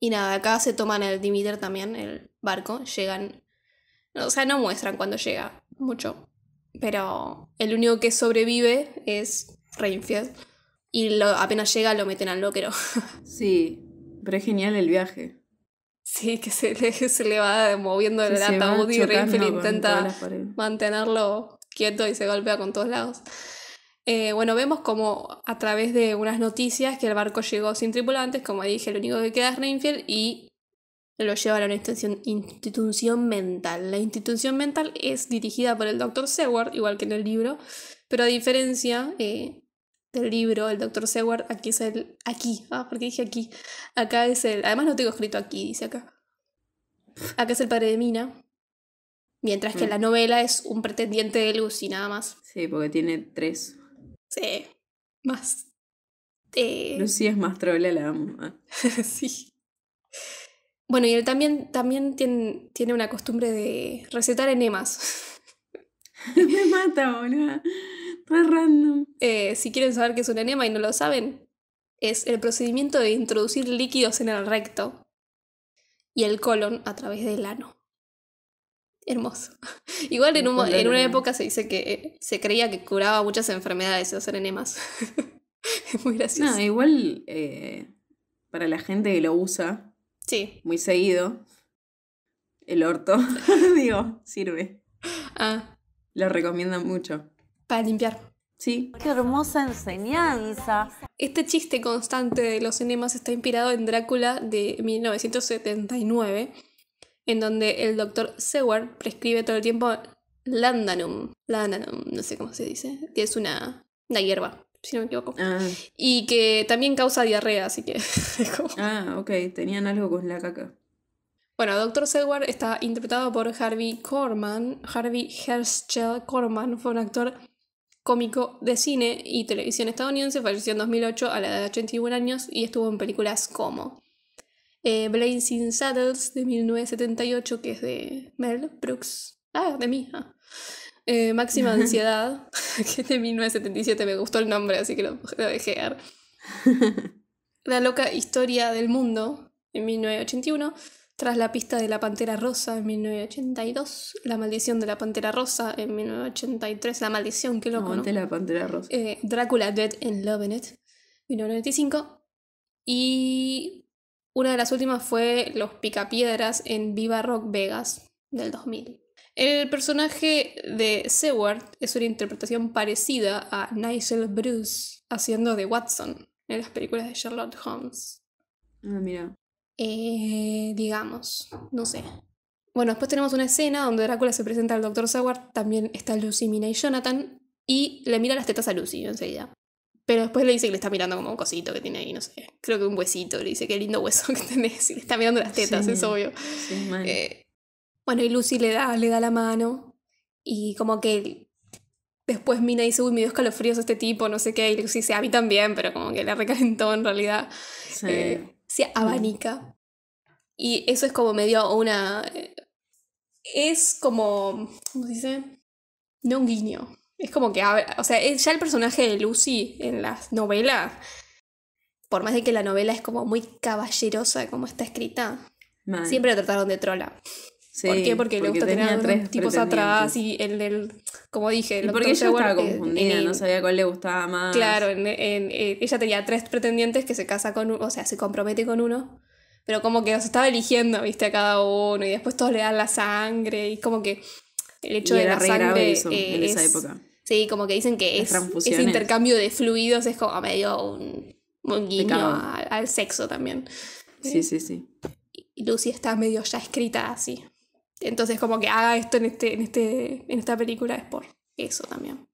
Y nada, acá se toman el Demeter también, el barco, llegan. O sea, no muestran cuando llega mucho. Pero el único que sobrevive es Reinfield. Y lo, apenas llega lo meten al loquero. Sí, pero es genial el viaje. Sí, que se le, se le va moviendo el ataúd y Reinfield intenta mantenerlo quieto y se golpea con todos lados. Eh, bueno, vemos como a través de unas noticias que el barco llegó sin tripulantes, como dije, lo único que queda es Rainfield y lo lleva a una institución, mental. La institución mental es dirigida por el Dr. Seward, igual que en el libro, pero a diferencia eh, del libro, el Dr. Seward, aquí es el... Aquí, ah, porque dije aquí. Acá es el... Además no tengo escrito aquí, dice acá. Acá es el padre de Mina, mientras que en mm. la novela es un pretendiente de Lucy, nada más. Sí, porque tiene tres Sí, más. Eh... Lucía es más trola, la amo. Ah. sí. Bueno, y él también, también tiene, tiene una costumbre de recetar enemas. Me mata, boludo. Re random. Eh, si quieren saber qué es un enema y no lo saben, es el procedimiento de introducir líquidos en el recto y el colon a través del ano hermoso. Igual en, en una época se dice que eh, se creía que curaba muchas enfermedades hacer enemas. es muy gracioso. No, igual eh, para la gente que lo usa sí. muy seguido, el orto, digo, sirve. Ah. Lo recomiendan mucho. Para limpiar. Sí. Qué hermosa enseñanza. Este chiste constante de los enemas está inspirado en Drácula de 1979 en donde el doctor Seward prescribe todo el tiempo landanum. Landanum, no sé cómo se dice, que es una, una hierba, si no me equivoco. Ah. Y que también causa diarrea, así que... Ah, ok, tenían algo con la caca. Bueno, Dr. Seward está interpretado por Harvey Corman. Harvey Herschel Corman fue un actor cómico de cine y televisión estadounidense, falleció en 2008 a la edad de 81 años y estuvo en películas como eh, Blazing Saddles de 1978, que es de Mel Brooks. Ah, de mí. Ah. Eh, Máxima Ansiedad, que es de 1977, me gustó el nombre, así que lo, dejé. La loca historia del mundo, en 1981. Tras la pista de la Pantera Rosa en 1982, La maldición de la Pantera Rosa en 1983, La maldición, qué lo ¿no? la Pantera Rosa. Eh, Drácula Dead and Love in It, 1995. Y una de las últimas fue Los Picapiedras en Viva Rock Vegas del 2000. El personaje de Seward es una interpretación parecida a Nigel Bruce haciendo de Watson en las películas de Sherlock Holmes. Ah, mira. Eh, digamos, no sé. Bueno, después tenemos una escena donde Drácula se presenta al Dr. Seward, también está Lucy, Mina y Jonathan, y le mira las tetas a Lucy enseguida. Pero después le dice que le está mirando como un cosito que tiene ahí, no sé, creo que un huesito. Le dice, qué lindo hueso que tenés. Y le está mirando las tetas, es obvio. Eh, bueno, y Lucy le da, le da la mano. Y como que después Mina dice, uy, me dio escalofríos este tipo, no sé qué. Y Lucy dice, a mí también, pero como que le recalentó en realidad. Eh, se abanica. Y eso es como medio una... Eh, es como... ¿Cómo se dice? No un guiño, es como que, o sea, eh, ya el personaje de Lucy en las novelas, por más de que la novela es como muy caballerosa como está escrita, siempre la trataron de trola. ¿Por qué? Porque, le gusta tener tres tipos atrás y el del, como dije, el porque ella estaba eh, confundida, no sabía cuál le gustaba más. Claro, en, eh, ella tenía tres pretendientes que se casa con, o sea, se compromete con uno, pero como que los estaba eligiendo, viste, a cada uno y después todos le dan la sangre y como que el hecho de la sangre en esa época. Sí, como que dicen que es, ese intercambio de fluidos es como medio un, un guiño al sexo también. Sí, sí, sí. Y Lucy está medio ya escrita así. Entonces, como que haga esto en, este, en, este, en esta película es por eso también.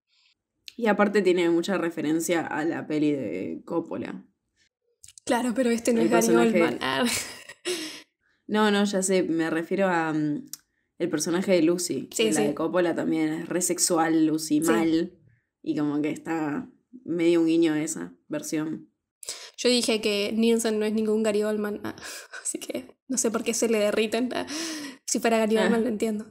Y aparte tiene mucha referencia a la peli de Coppola. Claro, pero este no es Gary Oldman. Ah. No, no, ya sé, me refiero a mm, el personaje de Lucy. Sí, la de Coppola también es re sexual, Lucy, mal. Y como que está medio un guiño a esa versión. Yo dije que Nielsen no es ningún Gary Oldman, ah, así que no sé por qué se le derriten. Ah, si fuera Gary Oldman lo ah. entiendo.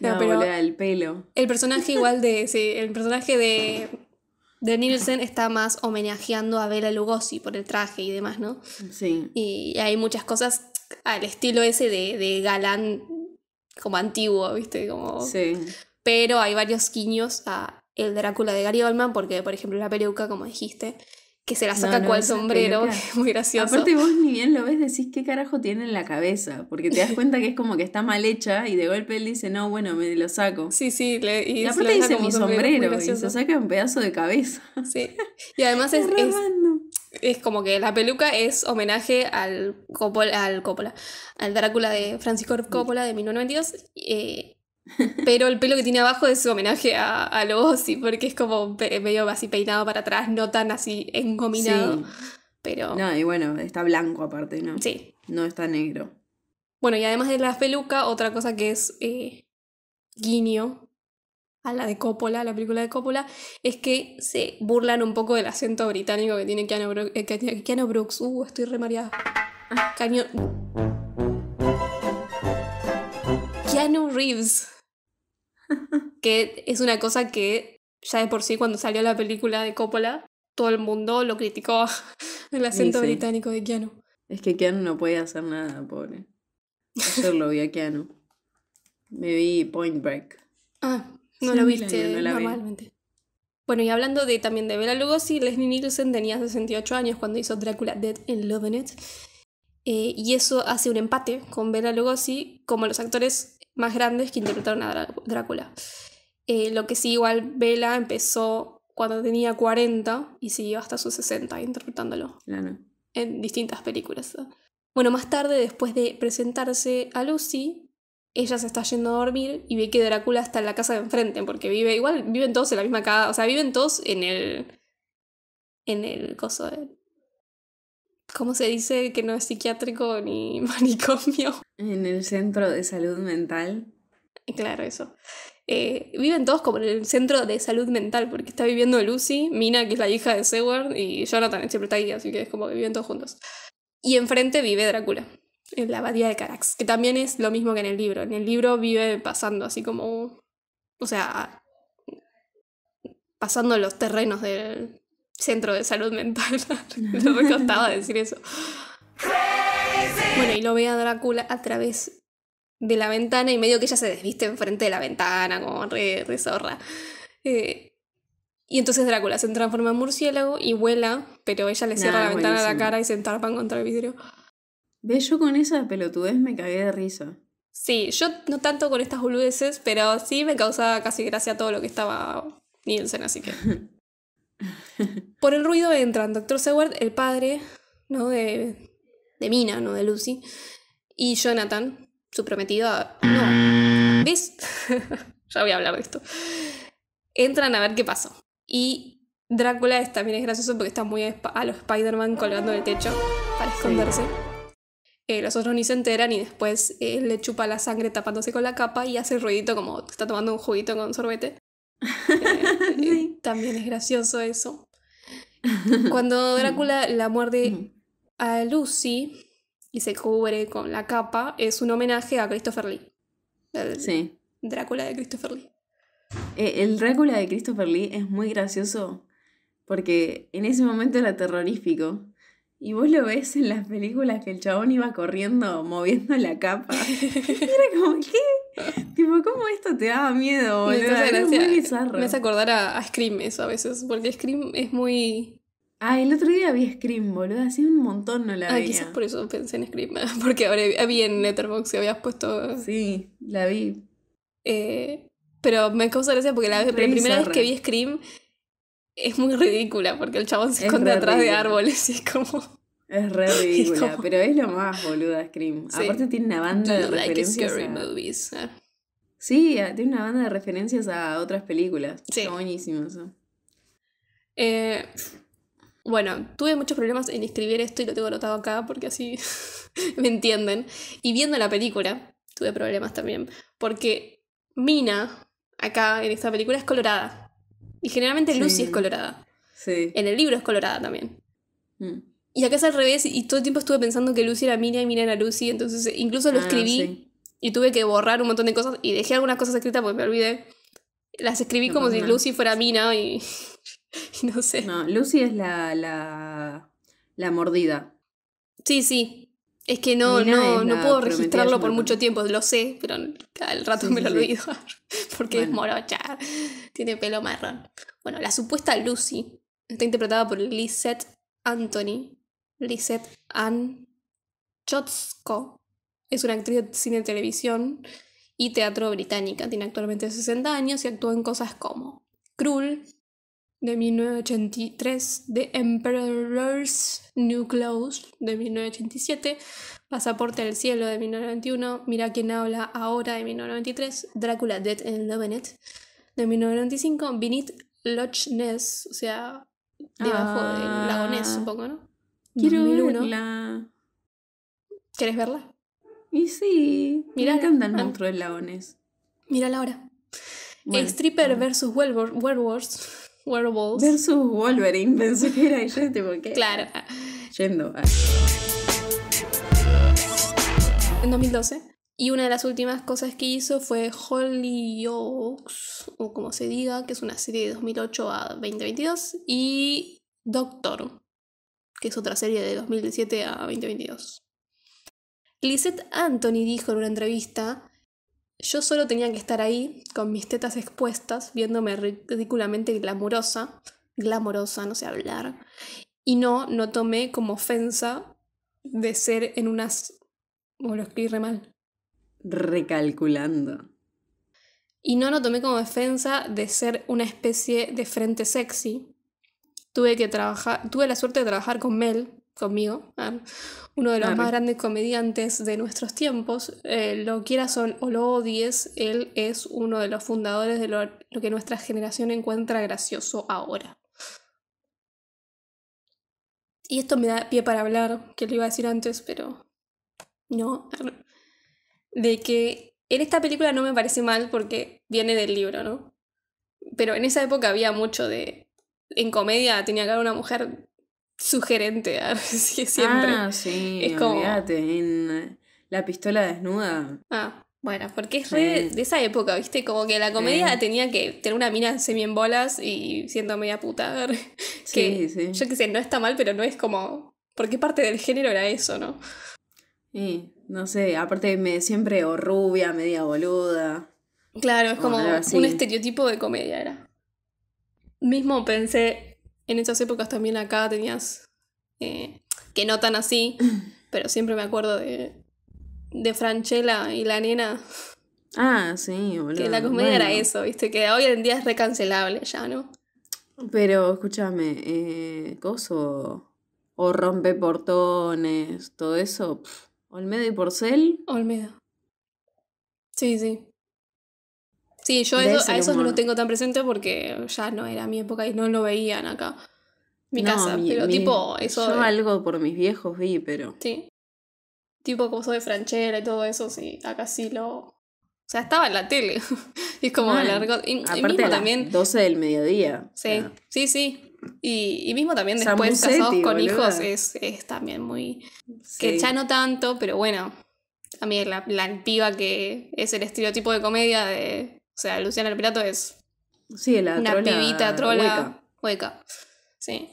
No, pero el pelo. El personaje igual de, sí, el personaje de, Nielsen está más homenajeando a Bela Lugosi por el traje y demás, ¿no? Sí. Y hay muchas cosas al estilo ese de, de galán como antiguo, ¿viste? Como... Sí. Pero hay varios guiños a el Drácula de Gary Oldman, porque, por ejemplo, la peluca, como dijiste, que se la saca cual sombrero, muy gracioso. Aparte vos ni bien lo ves, decís qué carajo tiene en la cabeza, porque te das cuenta que es como que está mal hecha y de golpe él dice, no, bueno, me lo saco. Sí, sí, le, y, aparte dice mi sombrero, y se saca un pedazo de cabeza. Sí, y además es, es como que la peluca es homenaje al Coppola, al, al Drácula de Francisco Coppola de 1992. Eh, pero el pelo que tiene abajo es homenaje a, a porque es como medio así peinado para atrás, no tan así engominado. Pero... No, y bueno, está blanco aparte, ¿no? Sí. No está negro. Bueno, y además de la peluca, otra cosa que es eh, guiño a la de Coppola, a la película de Coppola, es que se burlan un poco del acento británico que tiene Keanu, Brooks. Eh, Keanu Brooks. Uh, estoy remareada. Ah, Cañón. Keanu Reeves. que es una cosa que ya de por sí cuando salió la película de Coppola, todo el mundo lo criticó el acento británico de Keanu. Es que Keanu no puede hacer nada, pobre. Hacerlo lo vi a Keanu. Me vi Point Break. Ah, no lo viste normalmente. Bueno, y hablando de, también de Bela Lugosi, Leslie Nielsen tenía 68 años cuando hizo Drácula Dead and Loving It. Eh, y eso hace un empate con Bela Lugosi como los actores más grandes que interpretaron a Drácula. Eh, lo que sí, igual Bela empezó cuando tenía 40 y siguió hasta sus 60 interpretándolo. En distintas películas. Bueno, más tarde, después de presentarse a Lucy, ella se está yendo a dormir y ve que Drácula está en la casa de enfrente, porque vive igual, viven todos en la misma casa, o sea, viven todos en el... en el coso de... ¿Cómo se dice que no es psiquiátrico ni manicomio? En el centro de salud mental. Claro, eso. Eh, viven todos como en el centro de salud mental, porque está viviendo Lucy, Mina, que es la hija de Seward, y Jonathan siempre está ahí, así que es como que viven todos juntos. Y enfrente vive Drácula en la abadía de Carax, que también es lo mismo que en el libro. En el libro vive pasando así como, o sea, pasando los terrenos del centro de salud mental. no me costaba decir eso. Bueno, y lo ve a Drácula a través de la ventana y medio que ella se desviste enfrente de la ventana, como re, zorra. Eh, y entonces Drácula se transforma en murciélago y vuela, pero ella le cierra la ventana a la cara y se entarpan contra el vidrio. ¿Ves? yo con esa pelotudez me cagué de risa. Sí, yo no tanto con estas boludeces, pero sí me causaba casi gracia todo lo que estaba Nielsen, así que. Por el ruido entran Dr. Seward, el padre, ¿no? De, Mina, ¿no? De Lucy. Y Jonathan, su prometido. No. ¿Ves? ya voy a hablar de esto. Entran a ver qué pasó. Y Drácula también es gracioso porque está muy a, los Spider-Man colgando el techo para esconderse. Eh, los otros ni se enteran y después eh, le chupa la sangre tapándose con la capa y hace ruidito como está tomando un juguito con sorbete. Eh, también es gracioso eso. Cuando Drácula la muerde a Lucy y se cubre con la capa, es un homenaje a Christopher Lee. sí. Drácula de Christopher Lee. el Drácula de Christopher Lee es muy gracioso porque en ese momento era terrorífico. Y vos lo ves en las películas que el chabón iba corriendo, moviendo la capa. Y era como, ¿qué? Tipo, ¿cómo esto te daba miedo, boludo? Me hace acordar a, Scream eso a veces, porque Scream es muy... Ah, el otro día vi Scream, boludo. Hace un montón no la ah, quizás por eso pensé en Scream. Porque había en Letterboxd y habías puesto... Sí, la vi. Eh, pero me causa gracia porque la, la primera vez que vi Scream es muy ridícula porque el chabón se esconde atrás de árboles y es como. Es ridícula, pero es lo más boluda Scream. Aparte tiene una banda de referencias. a... Ah. Sí, tiene una banda de referencias a otras películas. Eh, bueno, tuve muchos problemas en escribir esto y lo tengo anotado acá porque así me entienden. Y viendo la película, tuve problemas también. Porque Mina, acá en esta película, es colorada. Y generalmente Lucy es colorada. Sí. En el libro es colorada también. Mm. Y acá es al revés, y todo el tiempo estuve pensando que Lucy era Mina y Mina era Lucy, entonces incluso lo ah, escribí y tuve que borrar un montón de cosas y dejé algunas cosas escritas porque me olvidé. Las escribí como si Lucy fuera Mina y, no sé. No, Lucy es la, la, la mordida. Sí, sí, es que no, no, no puedo registrarlo por mucho tiempo, lo sé, pero cada rato me lo olvido. Porque es morocha, tiene pelo marrón. Bueno, la supuesta Lucy está interpretada por Lisette Anthony. Lisette Ann Chotzko, es una actriz de cine, televisión y teatro británica. Tiene actualmente 60 años y actúa en cosas como Cruel, de 1983, The Emperor's New Clothes de 1987, Pasaporte al Cielo de 1991, Mira quién habla ahora de 1993, Drácula Dead and Lovenet de 1995, Vinit Loch Ness, o sea, debajo del ah. lago Ness, ¿no? Quiero 2001. verla. ¿Quieres verla? Y sí, mira, encanta el monstruo del lago Ness. Mírala ahora. Stripper vs. Werewolves Werewolves. Versus Wolverine, pensé que era yo, tipo, Claro. Yendo. Ah. En 2012. Y una de las últimas cosas que hizo fue Hollyoaks, o como se diga, que es una serie de 2008 a 2022, y Doctor, que es otra serie de 2017 a 2022. Lisette Anthony dijo en una entrevista yo solo tenía que estar ahí, con mis tetas expuestas, viéndome ridículamente glamurosa, glamorosa, no sé hablar, y no, no tomé como ofensa de ser en unas... o lo escribí re mal. Recalculando. Y no, no tomé como ofensa de ser una especie de frente sexy. Tuve, que trabajar, tuve la suerte de trabajar con Mel, conmigo, ah, uno de los más grandes comediantes de nuestros tiempos, eh, lo quieras o lo odies, él es uno de los fundadores de lo, lo que nuestra generación encuentra gracioso ahora. Y esto me da pie para hablar, que lo iba a decir antes, pero no, er, de que en esta película no me parece mal porque viene del libro, ¿no? Pero en esa época había mucho de... En comedia tenía que haber una mujer sugerente, ver, siempre. Ah, sí, es como... en La pistola desnuda. Ah, bueno, porque es de esa época, ¿viste? Como que la comedia tenía que tener una mina semi en bolas y siendo media puta. que sí, sí. Yo qué sé, no está mal, pero no es como. Porque parte del género era eso, ¿no? Sí, no sé, aparte me, siempre o rubia, media boluda. Claro, es como un estereotipo de comedia era. Mismo pensé en esas épocas también acá tenías, eh, que no tan así, pero siempre me acuerdo de, de Franchella y la nena. Ah, sí, boludo. Que la comedia era eso, viste, que hoy en día es recancelable ya, ¿no? Pero escúchame, eh, coso o rompe portones, todo eso. Olmedo y Porcel. Olmedo. Sí, sí. Sí, yo a esos no lo tengo tan presente porque ya no era mi época y no lo veían acá. Mi casa, pero tipo eso. Yo algo por mis viejos vi, pero. Sí. Tipo como de franchera y todo eso, sí. Acá sí lo. O sea, estaba en la tele. y es como a largo Y, aparte a también. 12 del mediodía. Sí, sí, sí. Y, mismo también después casados con hijos es, también muy. Que ya no tanto, pero bueno. A mí la, la piba que es el estereotipo de comedia de o sea, Luciana el Pirato es sí, la una pibita trola hueca. Sí.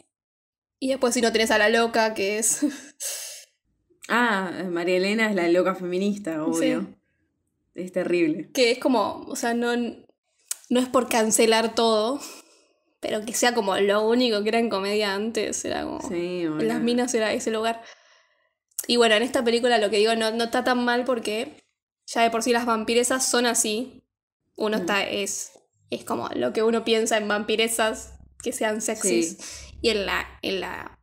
Y después si no tenés a la loca, que es... ah, María Elena es la loca feminista, obvio. Es terrible. Que es como, o sea, no, no es por cancelar todo, pero que sea como lo único que era en comedia antes, era como... Las minas era ese lugar. Y bueno, en esta película lo que digo no, no está tan mal porque ya de por sí las vampiresas son así, uno mm. está, es, es como lo que uno piensa en vampiresas que sean sexys. Y en la, en la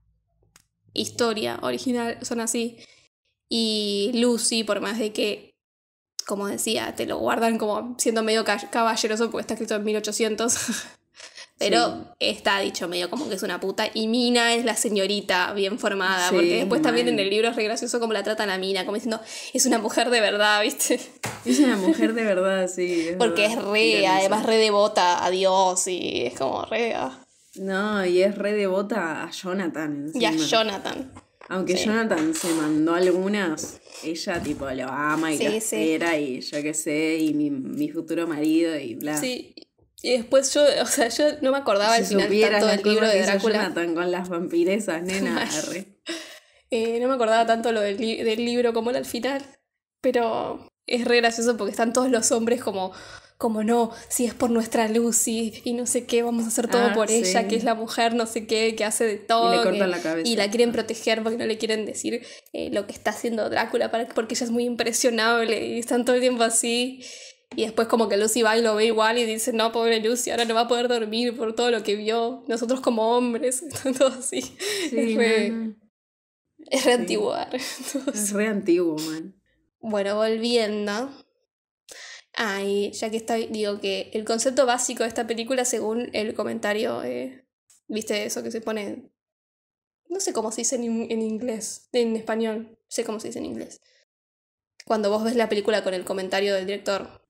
historia original son así. Y Lucy, por más de que, como decía, te lo guardan como siendo medio caballeroso porque está escrito en 1800. Pero está dicho medio como que es una puta. Y Mina es la señorita bien formada. porque después también en el libro es re gracioso como la tratan a Mina, como diciendo, es una mujer de verdad, ¿viste? Es una mujer de verdad, sí. porque es re, además re devota a Dios y es como rea. Ah. No, y es re devota a Jonathan. Y a Jonathan. Aunque Jonathan se mandó algunas, ella tipo lo ama y sí, y yo qué sé, y mi, mi, futuro marido y bla. Sí, y después yo, o sea, yo no me acordaba si al final del libro de Drácula. con las vampiresas, nena. Eh, no me acordaba tanto lo del, libro como el al final. Pero es re gracioso porque están todos los hombres como, como no, si es por nuestra Lucy y no sé qué, vamos a hacer todo ah, por ella, que es la mujer, no sé qué, que hace de todo. Y la Y la quieren proteger porque no le quieren decir eh, lo que está haciendo Drácula para, porque ella es muy impresionable y están todo el tiempo así. Y después como que Lucy va y lo ve igual y dice, no, pobre Lucy, ahora no va a poder dormir por todo lo que vio. Nosotros como hombres, todo así. es re, Es re antiguo. Es re antiguo, man. Bueno, volviendo. Ay, ya que está digo que el concepto básico de esta película, según el comentario, eh, viste eso que se pone... No sé cómo se dice en inglés, en español, sé cómo se dice en inglés cuando vos ves la película con el comentario del director,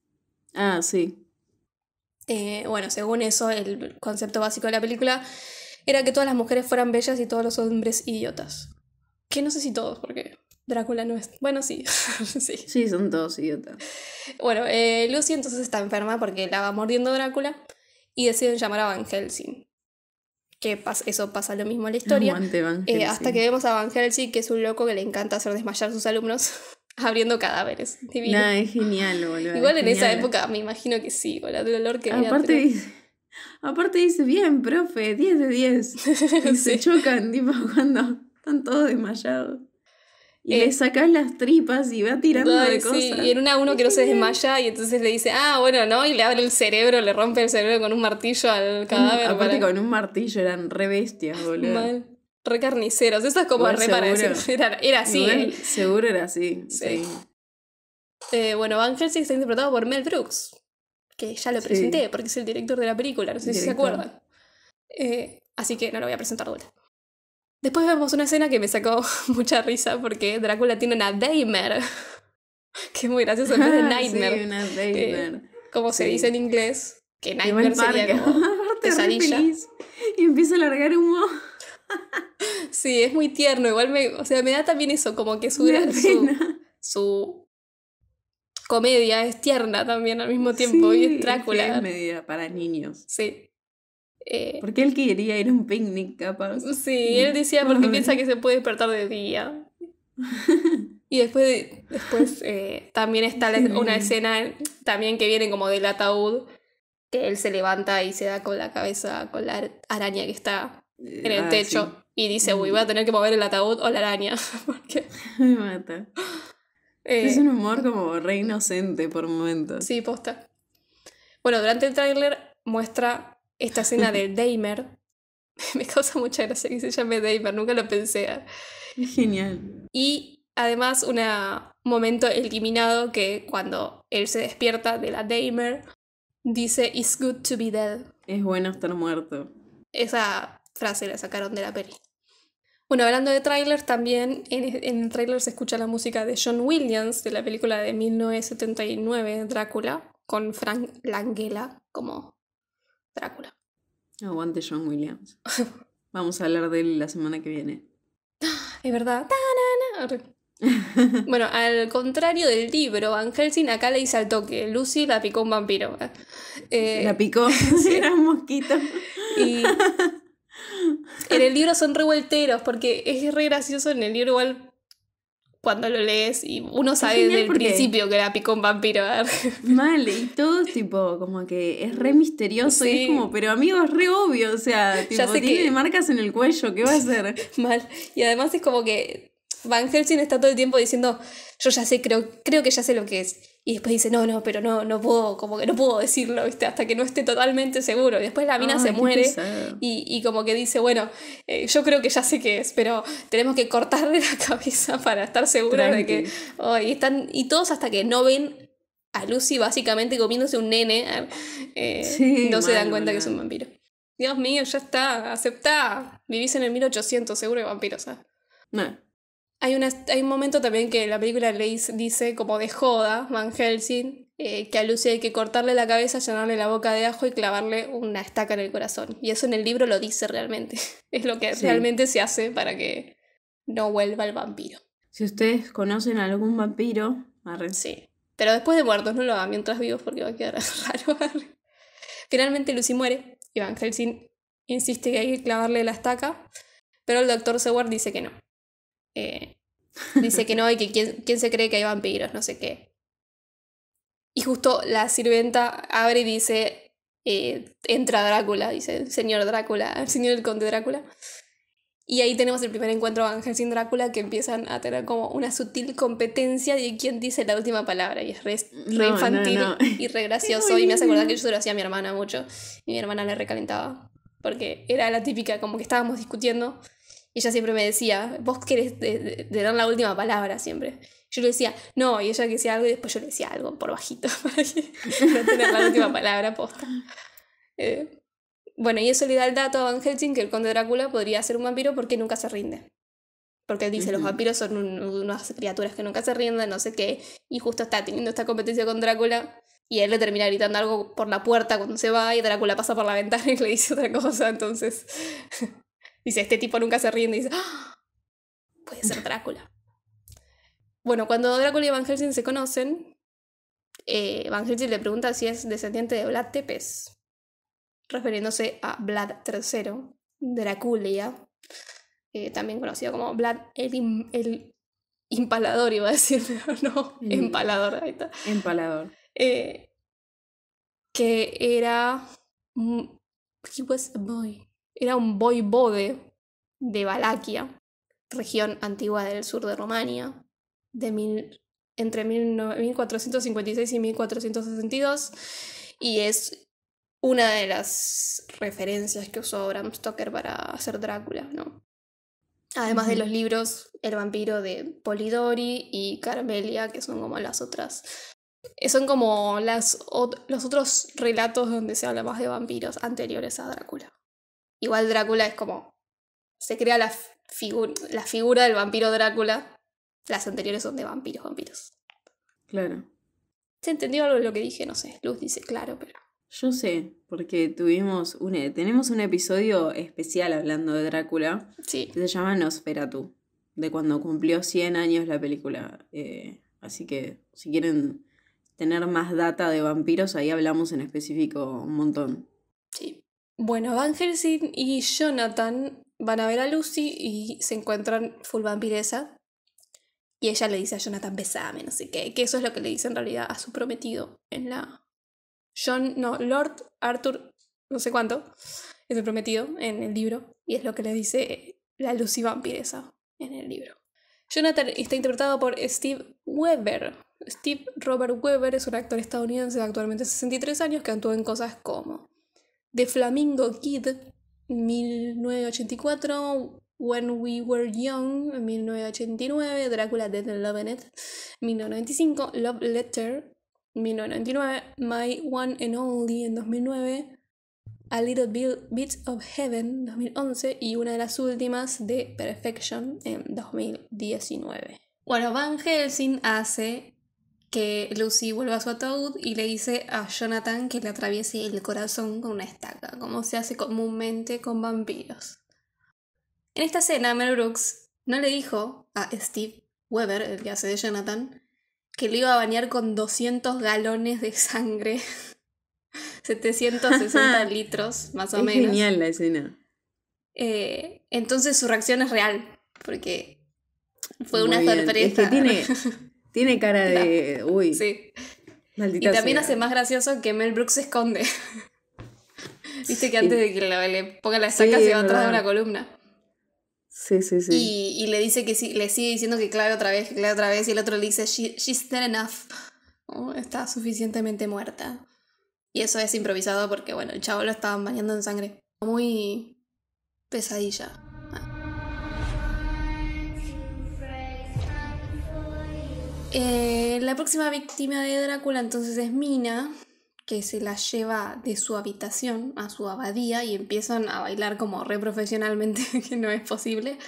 Ah, sí. Eh, bueno, según eso, el concepto básico de la película era que todas las mujeres fueran bellas y todos los hombres idiotas. Que no sé si todos, porque Drácula no es... Bueno, sí. sí. son todos idiotas. Bueno, eh, Lucy entonces está enferma porque la va mordiendo Drácula y deciden llamar a Van Helsing. Que eso pasa lo mismo en la historia. Eh, hasta que vemos a Van Helsing, que es un loco que le encanta hacer desmayar a sus alumnos abriendo cadáveres. Divino. es genial, boludo. Igual en esa época me imagino que sí, boludo, el olor que Aparte dice, aparte dice, bien, profe, 10 de 10. Y se chocan, tipo, cuando están todos desmayados. Y le eh. sacan las tripas y va tirando de cosas. Y en una uno que no se desmaya y entonces le dice, ah, bueno, no, y le abre el cerebro, le rompe el cerebro con un martillo al cadáver. Aparte con un martillo eran re bestias, boludo. Mal re carniceros. Eso es como bueno, era, así. Seguro era así. Sí. Eh, bueno, Ángel Helsing está interpretado por Mel Brooks, que ya lo presenté porque es el director de la película, no sé si se acuerdan. Eh, así que no lo voy a presentar ahora. Después vemos una escena que me sacó mucha risa porque Drácula tiene una Daimer. que es muy gracioso, en vez de ah, Nightmare. una eh, como se dice en inglés, que Nightmare sería como Y empieza a largar humo. sí, es muy tierno. Igual me, o sea, me da también eso, como que su, su, comedia es tierna también al mismo tiempo y es Drácula. para niños. Sí. Eh, porque él quería ir a un picnic, capaz. Sí, él decía porque piensa que se puede despertar de día. Y después, después eh, también está una escena también que viene como del ataúd, que él se levanta y se da con la cabeza, con la araña que está eh, en el ah, techo. Y dice, uy, mm. voy a tener que mover el ataúd o la araña. Porque... Me mata. Eh, es un humor como re inocente por momentos. Sí, posta. Bueno, durante el tráiler muestra esta escena de Daimer. Me causa mucha gracia que se llame Daimer, nunca lo pensé. genial. Y además un momento eliminado que cuando él se despierta de la Daimer, dice, It's good to be dead. Es bueno estar muerto. Esa frase la sacaron de la peli. Bueno, hablando de tráiler, también en, en el tráiler se escucha la música de John Williams de la película de 1979, Drácula, con Frank Langella como Drácula. Aguante John Williams. Vamos a hablar de él la semana que viene. Ah, es verdad. bueno, al contrario del libro, Van Helsing acá le dice al toque, Lucy la picó un vampiro. la eh, picó, era un mosquito. Y en el libro son revuelteros, porque es re gracioso en el libro igual cuando lo lees y uno sabe desde el principio que era picón vampiro. ¿eh? Mal, y todo tipo, como que es re misterioso y es como, pero amigo, es re obvio, o sea, tipo, tiene marcas en el cuello, ¿qué va a hacer? Mal. Y además es como que Van Helsing está todo el tiempo diciendo, yo ya sé, creo, creo que ya sé lo que es. Y después dice, no, no, pero no, no puedo, como que no puedo decirlo, ¿viste? Hasta que no esté totalmente seguro. después la mina se muere y, como que dice, bueno, eh, yo creo que ya sé qué es, pero tenemos que cortarle la cabeza para estar segura de que... y, están, y todos hasta que no ven a Lucy básicamente comiéndose un nene, eh, no se dan cuenta que es un vampiro. Dios mío, ya está, aceptá. Vivís en el 1800, seguro de vampiro, ¿eh? No. Hay, un momento también que la película le dice, como de joda, Van Helsing, eh, que a Lucy hay que cortarle la cabeza, llenarle la boca de ajo y clavarle una estaca en el corazón. Y eso en el libro lo dice realmente. Es lo que realmente se hace para que no vuelva el vampiro. Si ustedes conocen a algún vampiro, Sí. Pero después de muertos, no lo hagan mientras vivos porque va a quedar raro. Finalmente Lucy muere y Van Helsing insiste que hay que clavarle la estaca, pero el doctor Seward dice que no, eh, dice que no y que quién, quién se cree que hay vampiros, no sé qué. Y justo la sirventa abre y dice, eh, entra Drácula, dice, señor Drácula, el señor el conde Drácula. Y ahí tenemos el primer encuentro de Ángel sin Drácula que empiezan a tener como una sutil competencia de quién dice la última palabra. Y es re, infantil y re gracioso. y me hace acordar que yo se lo hacía a mi hermana mucho. Y mi hermana le recalentaba. Porque era la típica, como que estábamos discutiendo y ella siempre me decía, vos querés dar la última palabra siempre. Yo le decía, no, y ella que decía algo y después yo le decía algo por bajito para que no tener la última palabra posta. Eh, bueno, y eso le da el dato a Van Helsing que el conde Drácula podría ser un vampiro porque nunca se rinde. Porque él dice, los vampiros son unas criaturas que nunca se rinden, no sé qué, y justo está teniendo esta competencia con Drácula. Y él le termina gritando algo por la puerta cuando se va y Drácula pasa por la ventana y le dice otra cosa, entonces Dice, este tipo nunca se rinde y dice, ¡Ah! puede ser Drácula. Bueno, cuando Drácula y Van Helsing se conocen, eh, Van Helsing le pregunta si es descendiente de Vlad Tepes, refiriéndose a Vlad III, Drácula, eh, también conocido como Vlad el, el Impalador, iba a decir, no, mm. Empalador, ahí está. Empalador. Eh, que era. Mm, he was a boy era un bode de Valaquia, región antigua del sur de Rumania, de entre 1456 y 1462, y es una de las referencias que usó Bram Stoker para hacer Drácula, ¿no? Además de los libros El vampiro de Polidori y Carmelia, que son como las otras. Eh, son como las, los otros relatos donde se habla más de vampiros anteriores a Drácula. Igual Drácula es como. Se crea la, la figura del vampiro Drácula. Las anteriores son de vampiros, vampiros. Claro. ¿Se entendió algo de lo que dije? No sé. Luz dice claro, pero. Yo sé, porque tuvimos un, e, tenemos un episodio especial hablando de Drácula. Sí. se llama Nosferatu. De cuando cumplió 100 años la película. Eh, así que si quieren tener más data de vampiros, ahí hablamos en específico un montón. Sí. Bueno, Van Helsing y Jonathan van a ver a Lucy y se encuentran full vampiresa. Y ella le dice a Jonathan, besame, no sé qué. Que eso es lo que le dice en realidad a su prometido en la... John, no, Lord Arthur, no sé cuánto, es el prometido en el libro. Y es lo que le dice eh, la Lucy vampiresa en el libro. Jonathan está interpretado por Steve Weber. Steve Robert Weber es un actor estadounidense de actualmente 63 años que actúa en cosas como The Flamingo Kid, 1984, When We Were Young, 1989, Drácula Dead and Love It, 1995, Love Letter, 1999, My One and Only, en 2009, A Little Bit of Heaven, 2011, y una de las últimas de Perfection, en 2019. Bueno, Van Helsing hace que Lucy vuelva a su ataúd y le dice a Jonathan que le atraviese el corazón con una estaca, como se hace comúnmente con vampiros. En esta escena, Mel Brooks no le dijo a Steve Weber, el que hace de Jonathan, que le iba a bañar con 200 galones de sangre, 760 litros más o es menos. Genial la escena. Eh, entonces su reacción es real, porque fue una sorpresa. tiene, Tiene cara de. Uy. Sí. Maldita y también hace más gracioso que Mel Brooks se esconde. Viste que antes de que le ponga la saca se va atrás de una columna. Sí, sí, sí. Y, le dice que sí, le sigue diciendo que clave otra vez, que clave otra vez, y el otro le dice, she's enough. Oh, está suficientemente muerta. Y eso es improvisado porque, bueno, el chavo lo estaba bañando en sangre. Muy pesadilla. Eh, la próxima víctima de Drácula entonces es Mina, que se la lleva de su habitación a su abadía y empiezan a bailar como re profesionalmente, que no es posible.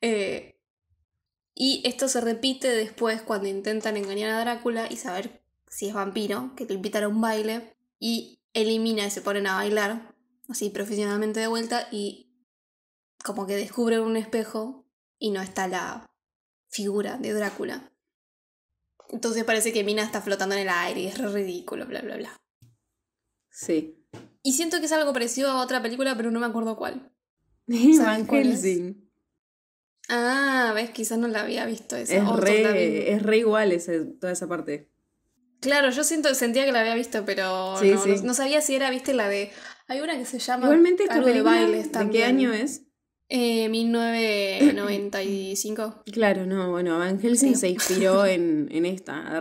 Eh, y esto se repite después cuando intentan engañar a Drácula y saber si es vampiro, que te invitan a un baile y elimina y se ponen a bailar, así profesionalmente de vuelta y como que descubren un espejo y no está la figura de Drácula. Entonces parece que Mina está flotando en el aire es ridículo, bla, bla, bla. Sí. Y siento que es algo parecido a otra película, pero no me acuerdo cuál. cuál Ah, ves, quizás no la había visto esa. Es, oh, re, es igual toda esa parte. Claro, yo siento, sentía que la había visto, pero no, sabía si era, viste, la de... Hay una que se llama... Igualmente ¿De qué año es? Eh, 1995. Claro, no, bueno, Van Helsing se inspiró en, en esta,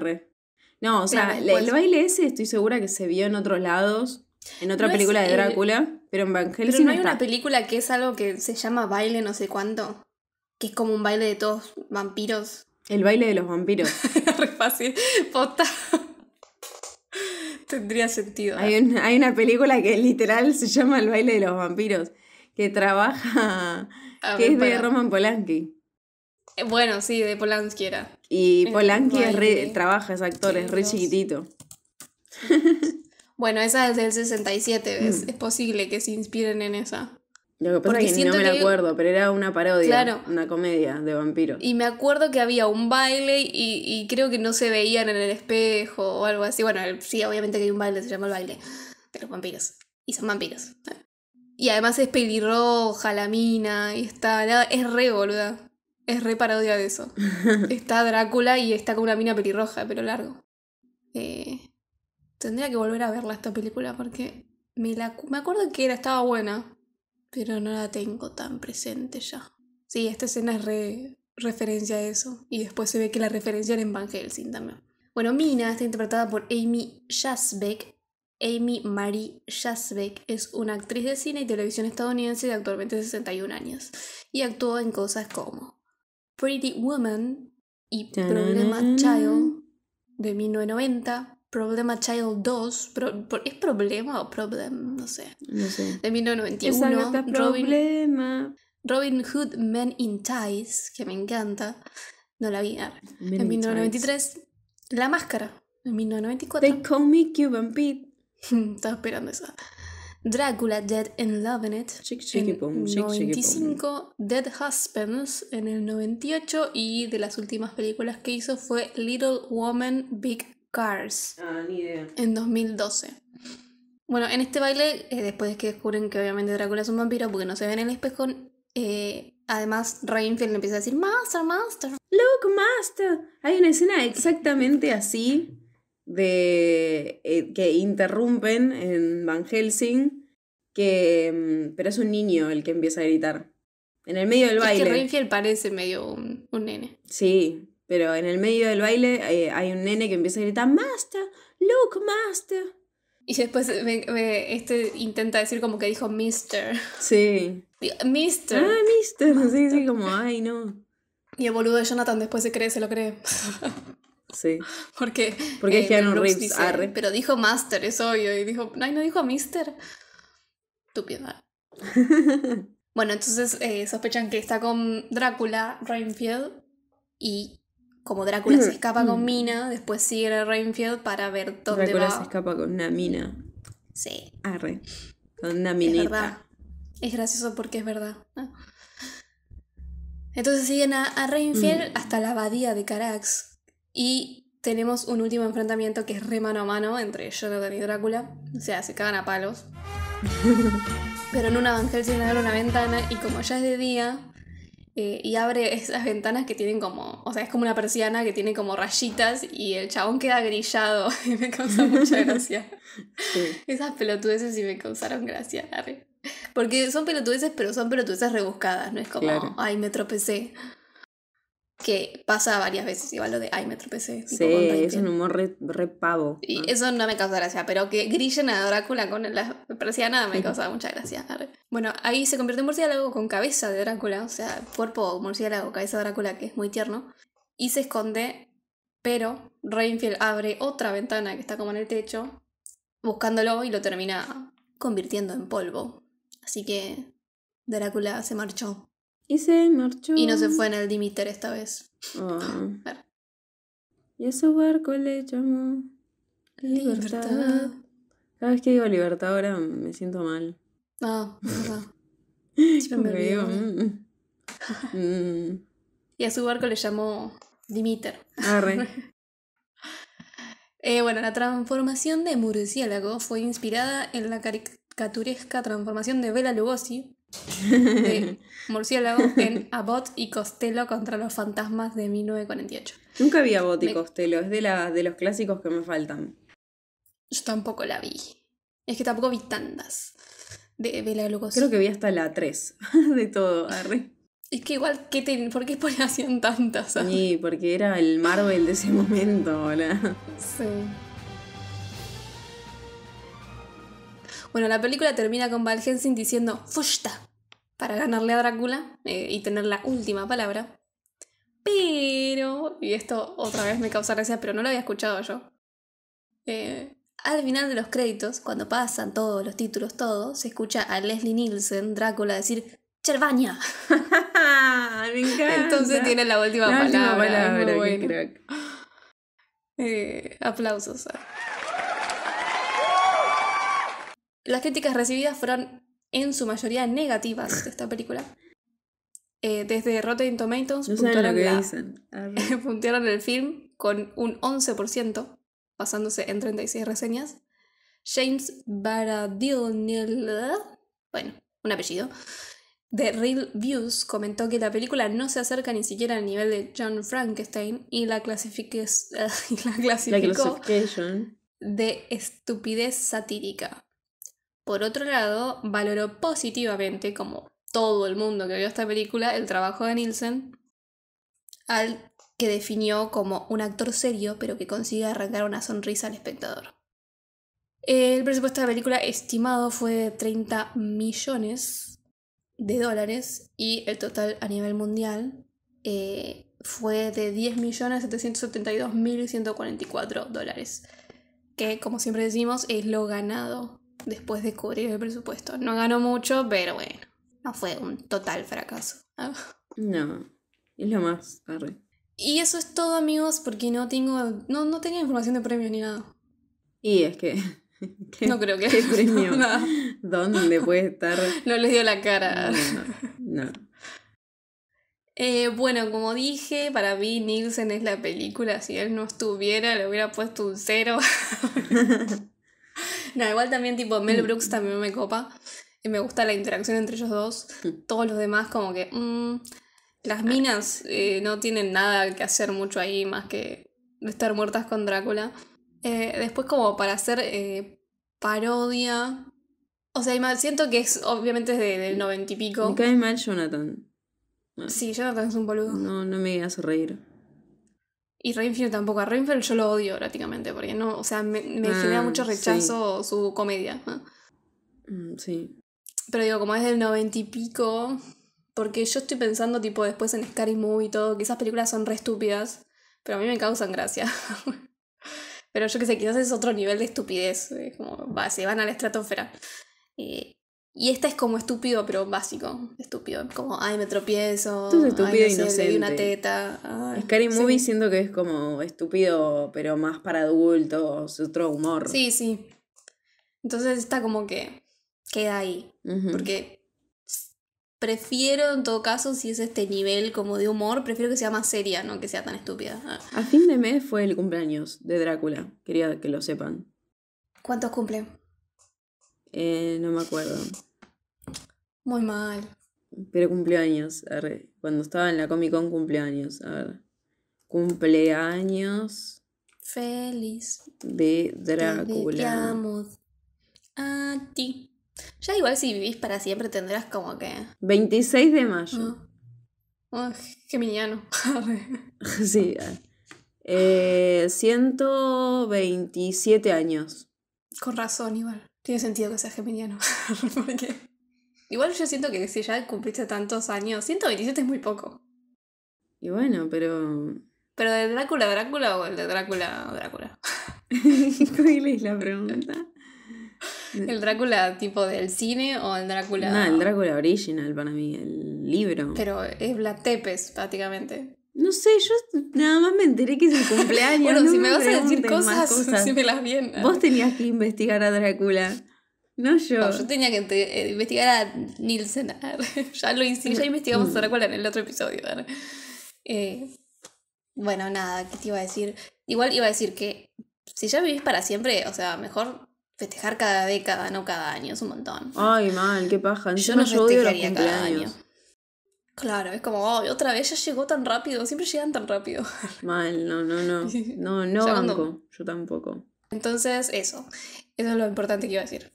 No, o sea, pues el, baile ese estoy segura que se vio en otros lados, en otra película de Drácula, pero en Van Helsing. Pero no hay una película que es algo que se llama baile no sé cuánto, que es como un baile de todos vampiros. El baile de los vampiros. Re fácil, posta. Tendría sentido. Hay, hay una película que literal se llama El baile de los vampiros que trabaja, que es de Roman Polanski. Eh, bueno, sí, de Polanski era. Y Polanski trabaja, es actor, es re chiquitito. Bueno, esa es del 67, mm. es, posible que se inspiren en esa. Lo que es que no me la acuerdo, pero era una parodia, claro. una comedia de vampiros. Y me acuerdo que había un baile y, y, creo que no se veían en el espejo o algo así. Bueno, sí, obviamente que hay un baile, se llama el baile de los vampiros. Y son vampiros. Y además es pelirroja la mina y está. es re boluda. Es re parodia de eso. está Drácula y está con una mina pelirroja, pero largo. Eh, tendría que volver a verla esta película porque me, acuerdo que era, estaba buena, pero no la tengo tan presente ya. Sí, esta escena es re, referencia a eso. Y después se ve que la referencia era en Van Helsing también. Bueno, Mina está interpretada por Amy Jasbeck Amy Marie Jasbeck es una actriz de cine y televisión estadounidense de actualmente 61 años y actuó en cosas como Pretty Woman y Problema Child de 1990, Problema Child 2, ¿es problema o problem? No sé. No sé. De 1991, Robin, problema. Robin Hood Men in Ties, que me encanta, no la vi. En 1993, La Máscara, en 1994. They call me Cuban Pete. Estaba esperando esa. Drácula, Dead and Loving It. en el 95, Dead Husbands en el 98 y de las últimas películas que hizo fue Little Woman, Big Cars. Ah, ni idea. En 2012. Bueno, en este baile, eh, después que descubren que obviamente Drácula es un vampiro porque no se ve en el espejo, eh, además Rainfield le empieza a decir, Master, Master. Look, Master. Hay una escena exactamente así de, eh, que interrumpen en Van Helsing, que, mm, pero es un niño el que empieza a gritar. En el medio del baile. que Renfield parece medio un, nene. Sí, pero en el medio del baile eh, hay un nene que empieza a gritar, Master, look, Master. Y después este intenta decir como que dijo Mister. Sí. mister. Ah, Mister. Sí, sí, como, ay, no. Y el boludo de Jonathan después se cree, se lo cree. Sí. Porque, Porque eh, Pero dijo Master, es obvio. Y dijo, ay, no dijo Mister. Estúpida. bueno, entonces eh, sospechan que está con Drácula, Rainfield. Y como Drácula se escapa con mm. Mina, después sigue a Rainfield para ver dónde Drácula se escapa con una mina. Sí. Arre. Con una minita. Es gracioso porque es verdad. Ah. Entonces siguen a, Rainfield mm. hasta la abadía de Carax y tenemos un último enfrentamiento que es re mano a mano entre Jonathan y Drácula. O sea, se cagan a palos. Pero en un un se le abre una ventana y como ya es de día, eh, y abre esas ventanas que tienen como, o sea, es como una persiana que tiene como rayitas y el chabón queda grillado y me causa mucha gracia. Esas pelotudeces sí me causaron gracia, Porque son pelotudeces, pero son pelotudeces rebuscadas, no es como, ay, me tropecé que pasa varias veces, igual lo de, ay, me tropecé. sí, es un humor re, pavo. Y ah. eso no me causa gracia, pero que grillen a Drácula con la nada me causa mucha gracia. Bueno, ahí se convierte en murciélago con cabeza de Drácula, o sea, cuerpo murciélago, cabeza de Drácula, que es muy tierno, y se esconde, pero Rainfield abre otra ventana que está como en el techo, buscándolo y lo termina convirtiendo en polvo. Así que Drácula se marchó. Y se marchó. Y no se fue en el Dimiter esta vez. Ah. Y a su barco le llamó libertad. Cada vez que digo libertad ahora me siento mal. Ah, verdad. me mm. Y a su barco le llamó Dimiter. Arre. eh, bueno, la transformación de Murciélago fue inspirada en la caricaturesca transformación de Bela Lugosi de Murciélago en Abbott y Costello contra los fantasmas de 1948. Nunca vi bot y Costello, es de, la, de los clásicos que me faltan. Yo tampoco la vi. Es que tampoco vi tantas de, de la Creo que vi hasta la 3 de todo, Es que igual, ¿qué ¿por qué hacían tantas? Sí, porque era el Marvel de ese momento, Sí. Bueno, la película termina con Val Helsing diciendo Fushta para ganarle a Drácula eh, y tener la última palabra. Pero, y esto otra vez me causa gracia, pero no lo había escuchado yo. Eh, al final de los créditos, cuando pasan todos los títulos, todos se escucha a Leslie Nielsen, Drácula, decir Chervania. me encanta. Entonces tiene la última palabra. Última palabra, eh, aplausos. Las críticas recibidas fueron en su mayoría negativas de esta película. Eh, desde Rotten Tomatoes no el film con un 11%, basándose en 36 reseñas. James Nil, bueno, un apellido, de Real Views comentó que la película no se acerca ni siquiera al nivel de John Frankenstein y la, clasificó de estupidez satírica. Por otro lado, valoró positivamente, como todo el mundo que vio esta película, el trabajo de Nielsen, al que definió como un actor serio, pero que consigue arrancar una sonrisa al espectador. El presupuesto de la película estimado fue de 30 millones de dólares y el total a nivel mundial eh, fue de 10.772.144 dólares, que como siempre decimos es lo ganado después de cubrir el presupuesto. No ganó mucho, pero bueno, no fue un total fracaso. No, es lo más. Y eso es todo, amigos, porque no tengo. No, no tenía información de premio ni nada. Y es que. no creo que. haya premio? ¿Dónde puede estar? No le dio la cara. No. Eh, bueno, como dije, para mí Nielsen es la película. Si él no estuviera, le hubiera puesto un cero. no, igual también tipo Mel Brooks también me copa. Y me gusta la interacción entre ellos dos. Mm. Todos los demás como que... Mm, las minas eh, no tienen nada que hacer mucho ahí más que estar muertas con Drácula. Eh, después como para hacer eh, parodia. O sea, siento que es obviamente es del noventa y pico. Me cae mal Jonathan. Ah. Sí, Jonathan es un boludo. No, no me hace reír. Y Reinfeldt tampoco. A Reinfeldt yo lo odio prácticamente, porque no, o sea, me, ah, genera mucho rechazo su comedia. Mm, sí. Pero digo, como es del noventa y pico, porque yo estoy pensando tipo después en Scary Movie y todo, que esas películas son re estúpidas, pero a mí me causan gracia. pero yo qué sé, quizás es otro nivel de estupidez, es como, va, se van a la estratosfera. Eh, y esta es como estúpido, pero básico. Estúpido. Como, ay, me tropiezo. Esto es estúpido ay, no una teta. Ay, Scary Movie siento que es como estúpido, pero más para adultos, otro humor. Sí, sí. Entonces está como que queda ahí. Porque prefiero, en todo caso, si es este nivel como de humor, prefiero que sea más seria, no que sea tan estúpida. Ah. A fin de mes fue el cumpleaños de Drácula. Quería que lo sepan. ¿Cuántos cumple? Eh, no me acuerdo. Muy mal. Pero cumpleaños, Cuando estaba en la Comic Con, cumpleaños. A ver. Cumpleaños. Feliz. De Drácula. Te a ti. Ya igual si vivís para siempre tendrás como que. 26 de mayo. Oh. geminiano. sí. 127 eh, años. Con razón, igual. Tiene sentido que sea geminiano. qué? Igual yo siento que si ya cumpliste tantos años, 127 es muy poco. Y bueno, pero. Pero de Drácula, Drácula o el de Drácula, Drácula. ¿Cuál es la pregunta? ¿El Drácula tipo del cine o el Drácula.? No, el Drácula original para mí, el libro. Pero es la Tepes prácticamente. No sé, yo nada más me enteré que es el cumpleaños. bueno, si me, vas a decir cosas, si me las bien. Vos tenías que investigar a Drácula. No yo. yo tenía que eh, investigar a Nielsen. ya lo hicimos, mm, ya investigamos sobre mm. cuál en el otro episodio. Eh, bueno, nada, ¿qué te iba a decir? Igual iba a decir que si ya vivís para siempre, o sea, mejor festejar cada década, no cada año, es un montón. Ay, mal, qué paja. yo no yo festejaría cada año. Claro, es como, oh, otra vez ya llegó tan rápido, siempre llegan tan rápido. Mal, no, no, no. No, no banco, yo tampoco. Entonces, eso. Eso es lo importante que iba a decir.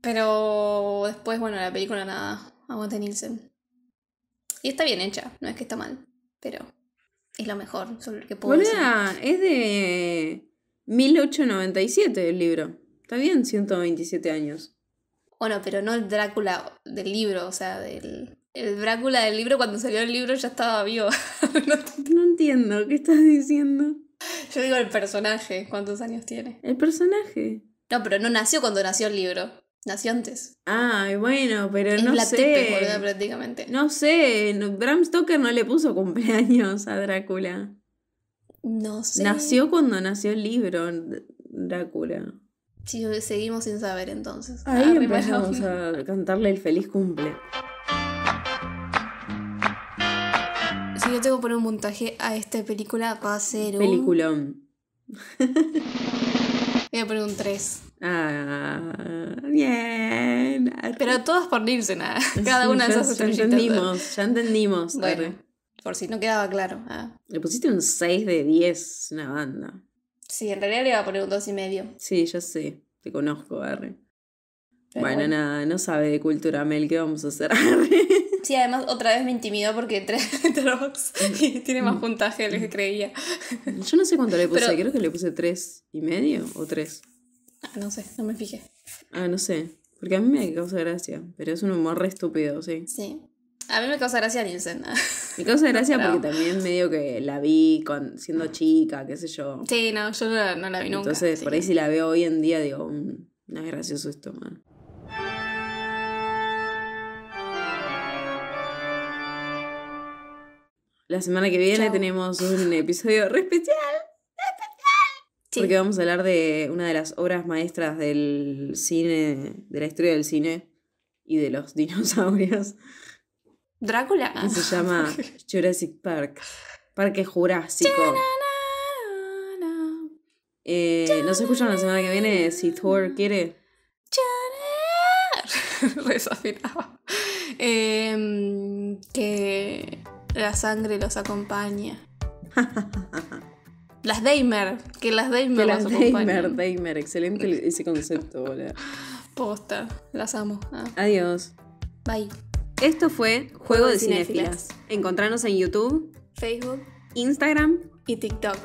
Pero después, bueno, la película nada, aguante Nielsen. Y está bien hecha, no es que está mal, pero es lo mejor sobre que puedo es de 1897 el libro. Está bien, 127 años. Bueno, pero no el Drácula del libro, o sea, del. El Drácula del libro, cuando salió el libro ya estaba vivo. no entiendo, ¿qué estás diciendo? Yo digo el personaje, ¿cuántos años tiene? El personaje. No, pero no nació cuando nació el libro. Nació antes. Ah, bueno, pero no la sé. prácticamente. No sé, Bram Stoker no le puso cumpleaños a Drácula. No sé. Nació cuando nació el libro Drácula. Sí, seguimos sin saber entonces. Ahí ah, empezamos a cantarle el feliz cumple. Si yo tengo que poner un montaje a esta película, va a ser un... Voy a poner un 3. Ah, bien. Pero todos por Nielsen, nada. Ah. cada una de esas estrellitas. Ya entendimos, ya entendimos. por si no quedaba claro. Ah. Le pusiste un 6 de 10, una banda. Sí, en realidad le iba a poner un 2 y medio. Sí, yo sé, te conozco, Barry. bueno, nada, no sabe de cultura Mel, ¿qué vamos a hacer? sí, además otra vez me intimidó porque entré mm. tiene más mm. puntaje de lo que mm. creía. Yo no sé cuánto le puse, creo que le puse 3 y medio o 3. Ah, no sé, no me fijé. Ah, no sé. Porque a mí me causa gracia, pero es un humor re estúpido, sí. Sí. A mí me causa gracia Nielsen. Me causa gracia porque también medio que la vi con, siendo chica, qué sé yo. Sí, no, yo no, la vi nunca. Entonces, por ahí si la veo hoy en día, digo, mm, no es gracioso esto, La semana que viene tenemos un episodio re especial. Porque vamos a hablar de una de las obras maestras del cine, de la historia del cine y de los dinosaurios. Drácula. Que se llama Jurassic Park. Parque Jurásico. Eh, no se escuchan la semana que viene si Thor quiere. Resafinado. Em, que la sangre los acompaña. Las Daimer, que las Daimer que las Daimer, Daimer, excelente ese concepto, boludo. Posta, las amo. Ah. Adiós. Bye. Esto fue Juego, de Cinefilas Encontrarnos en YouTube, Facebook, Instagram y TikTok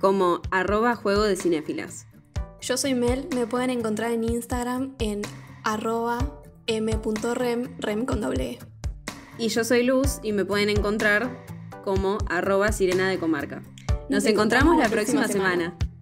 como arroba Juego de Cinéfilas. Yo soy Mel, me pueden encontrar en Instagram en arroba m.rem, con doble e. Y yo soy Luz y me pueden encontrar como arroba sirena de comarca. Nos encontramos la próxima semana.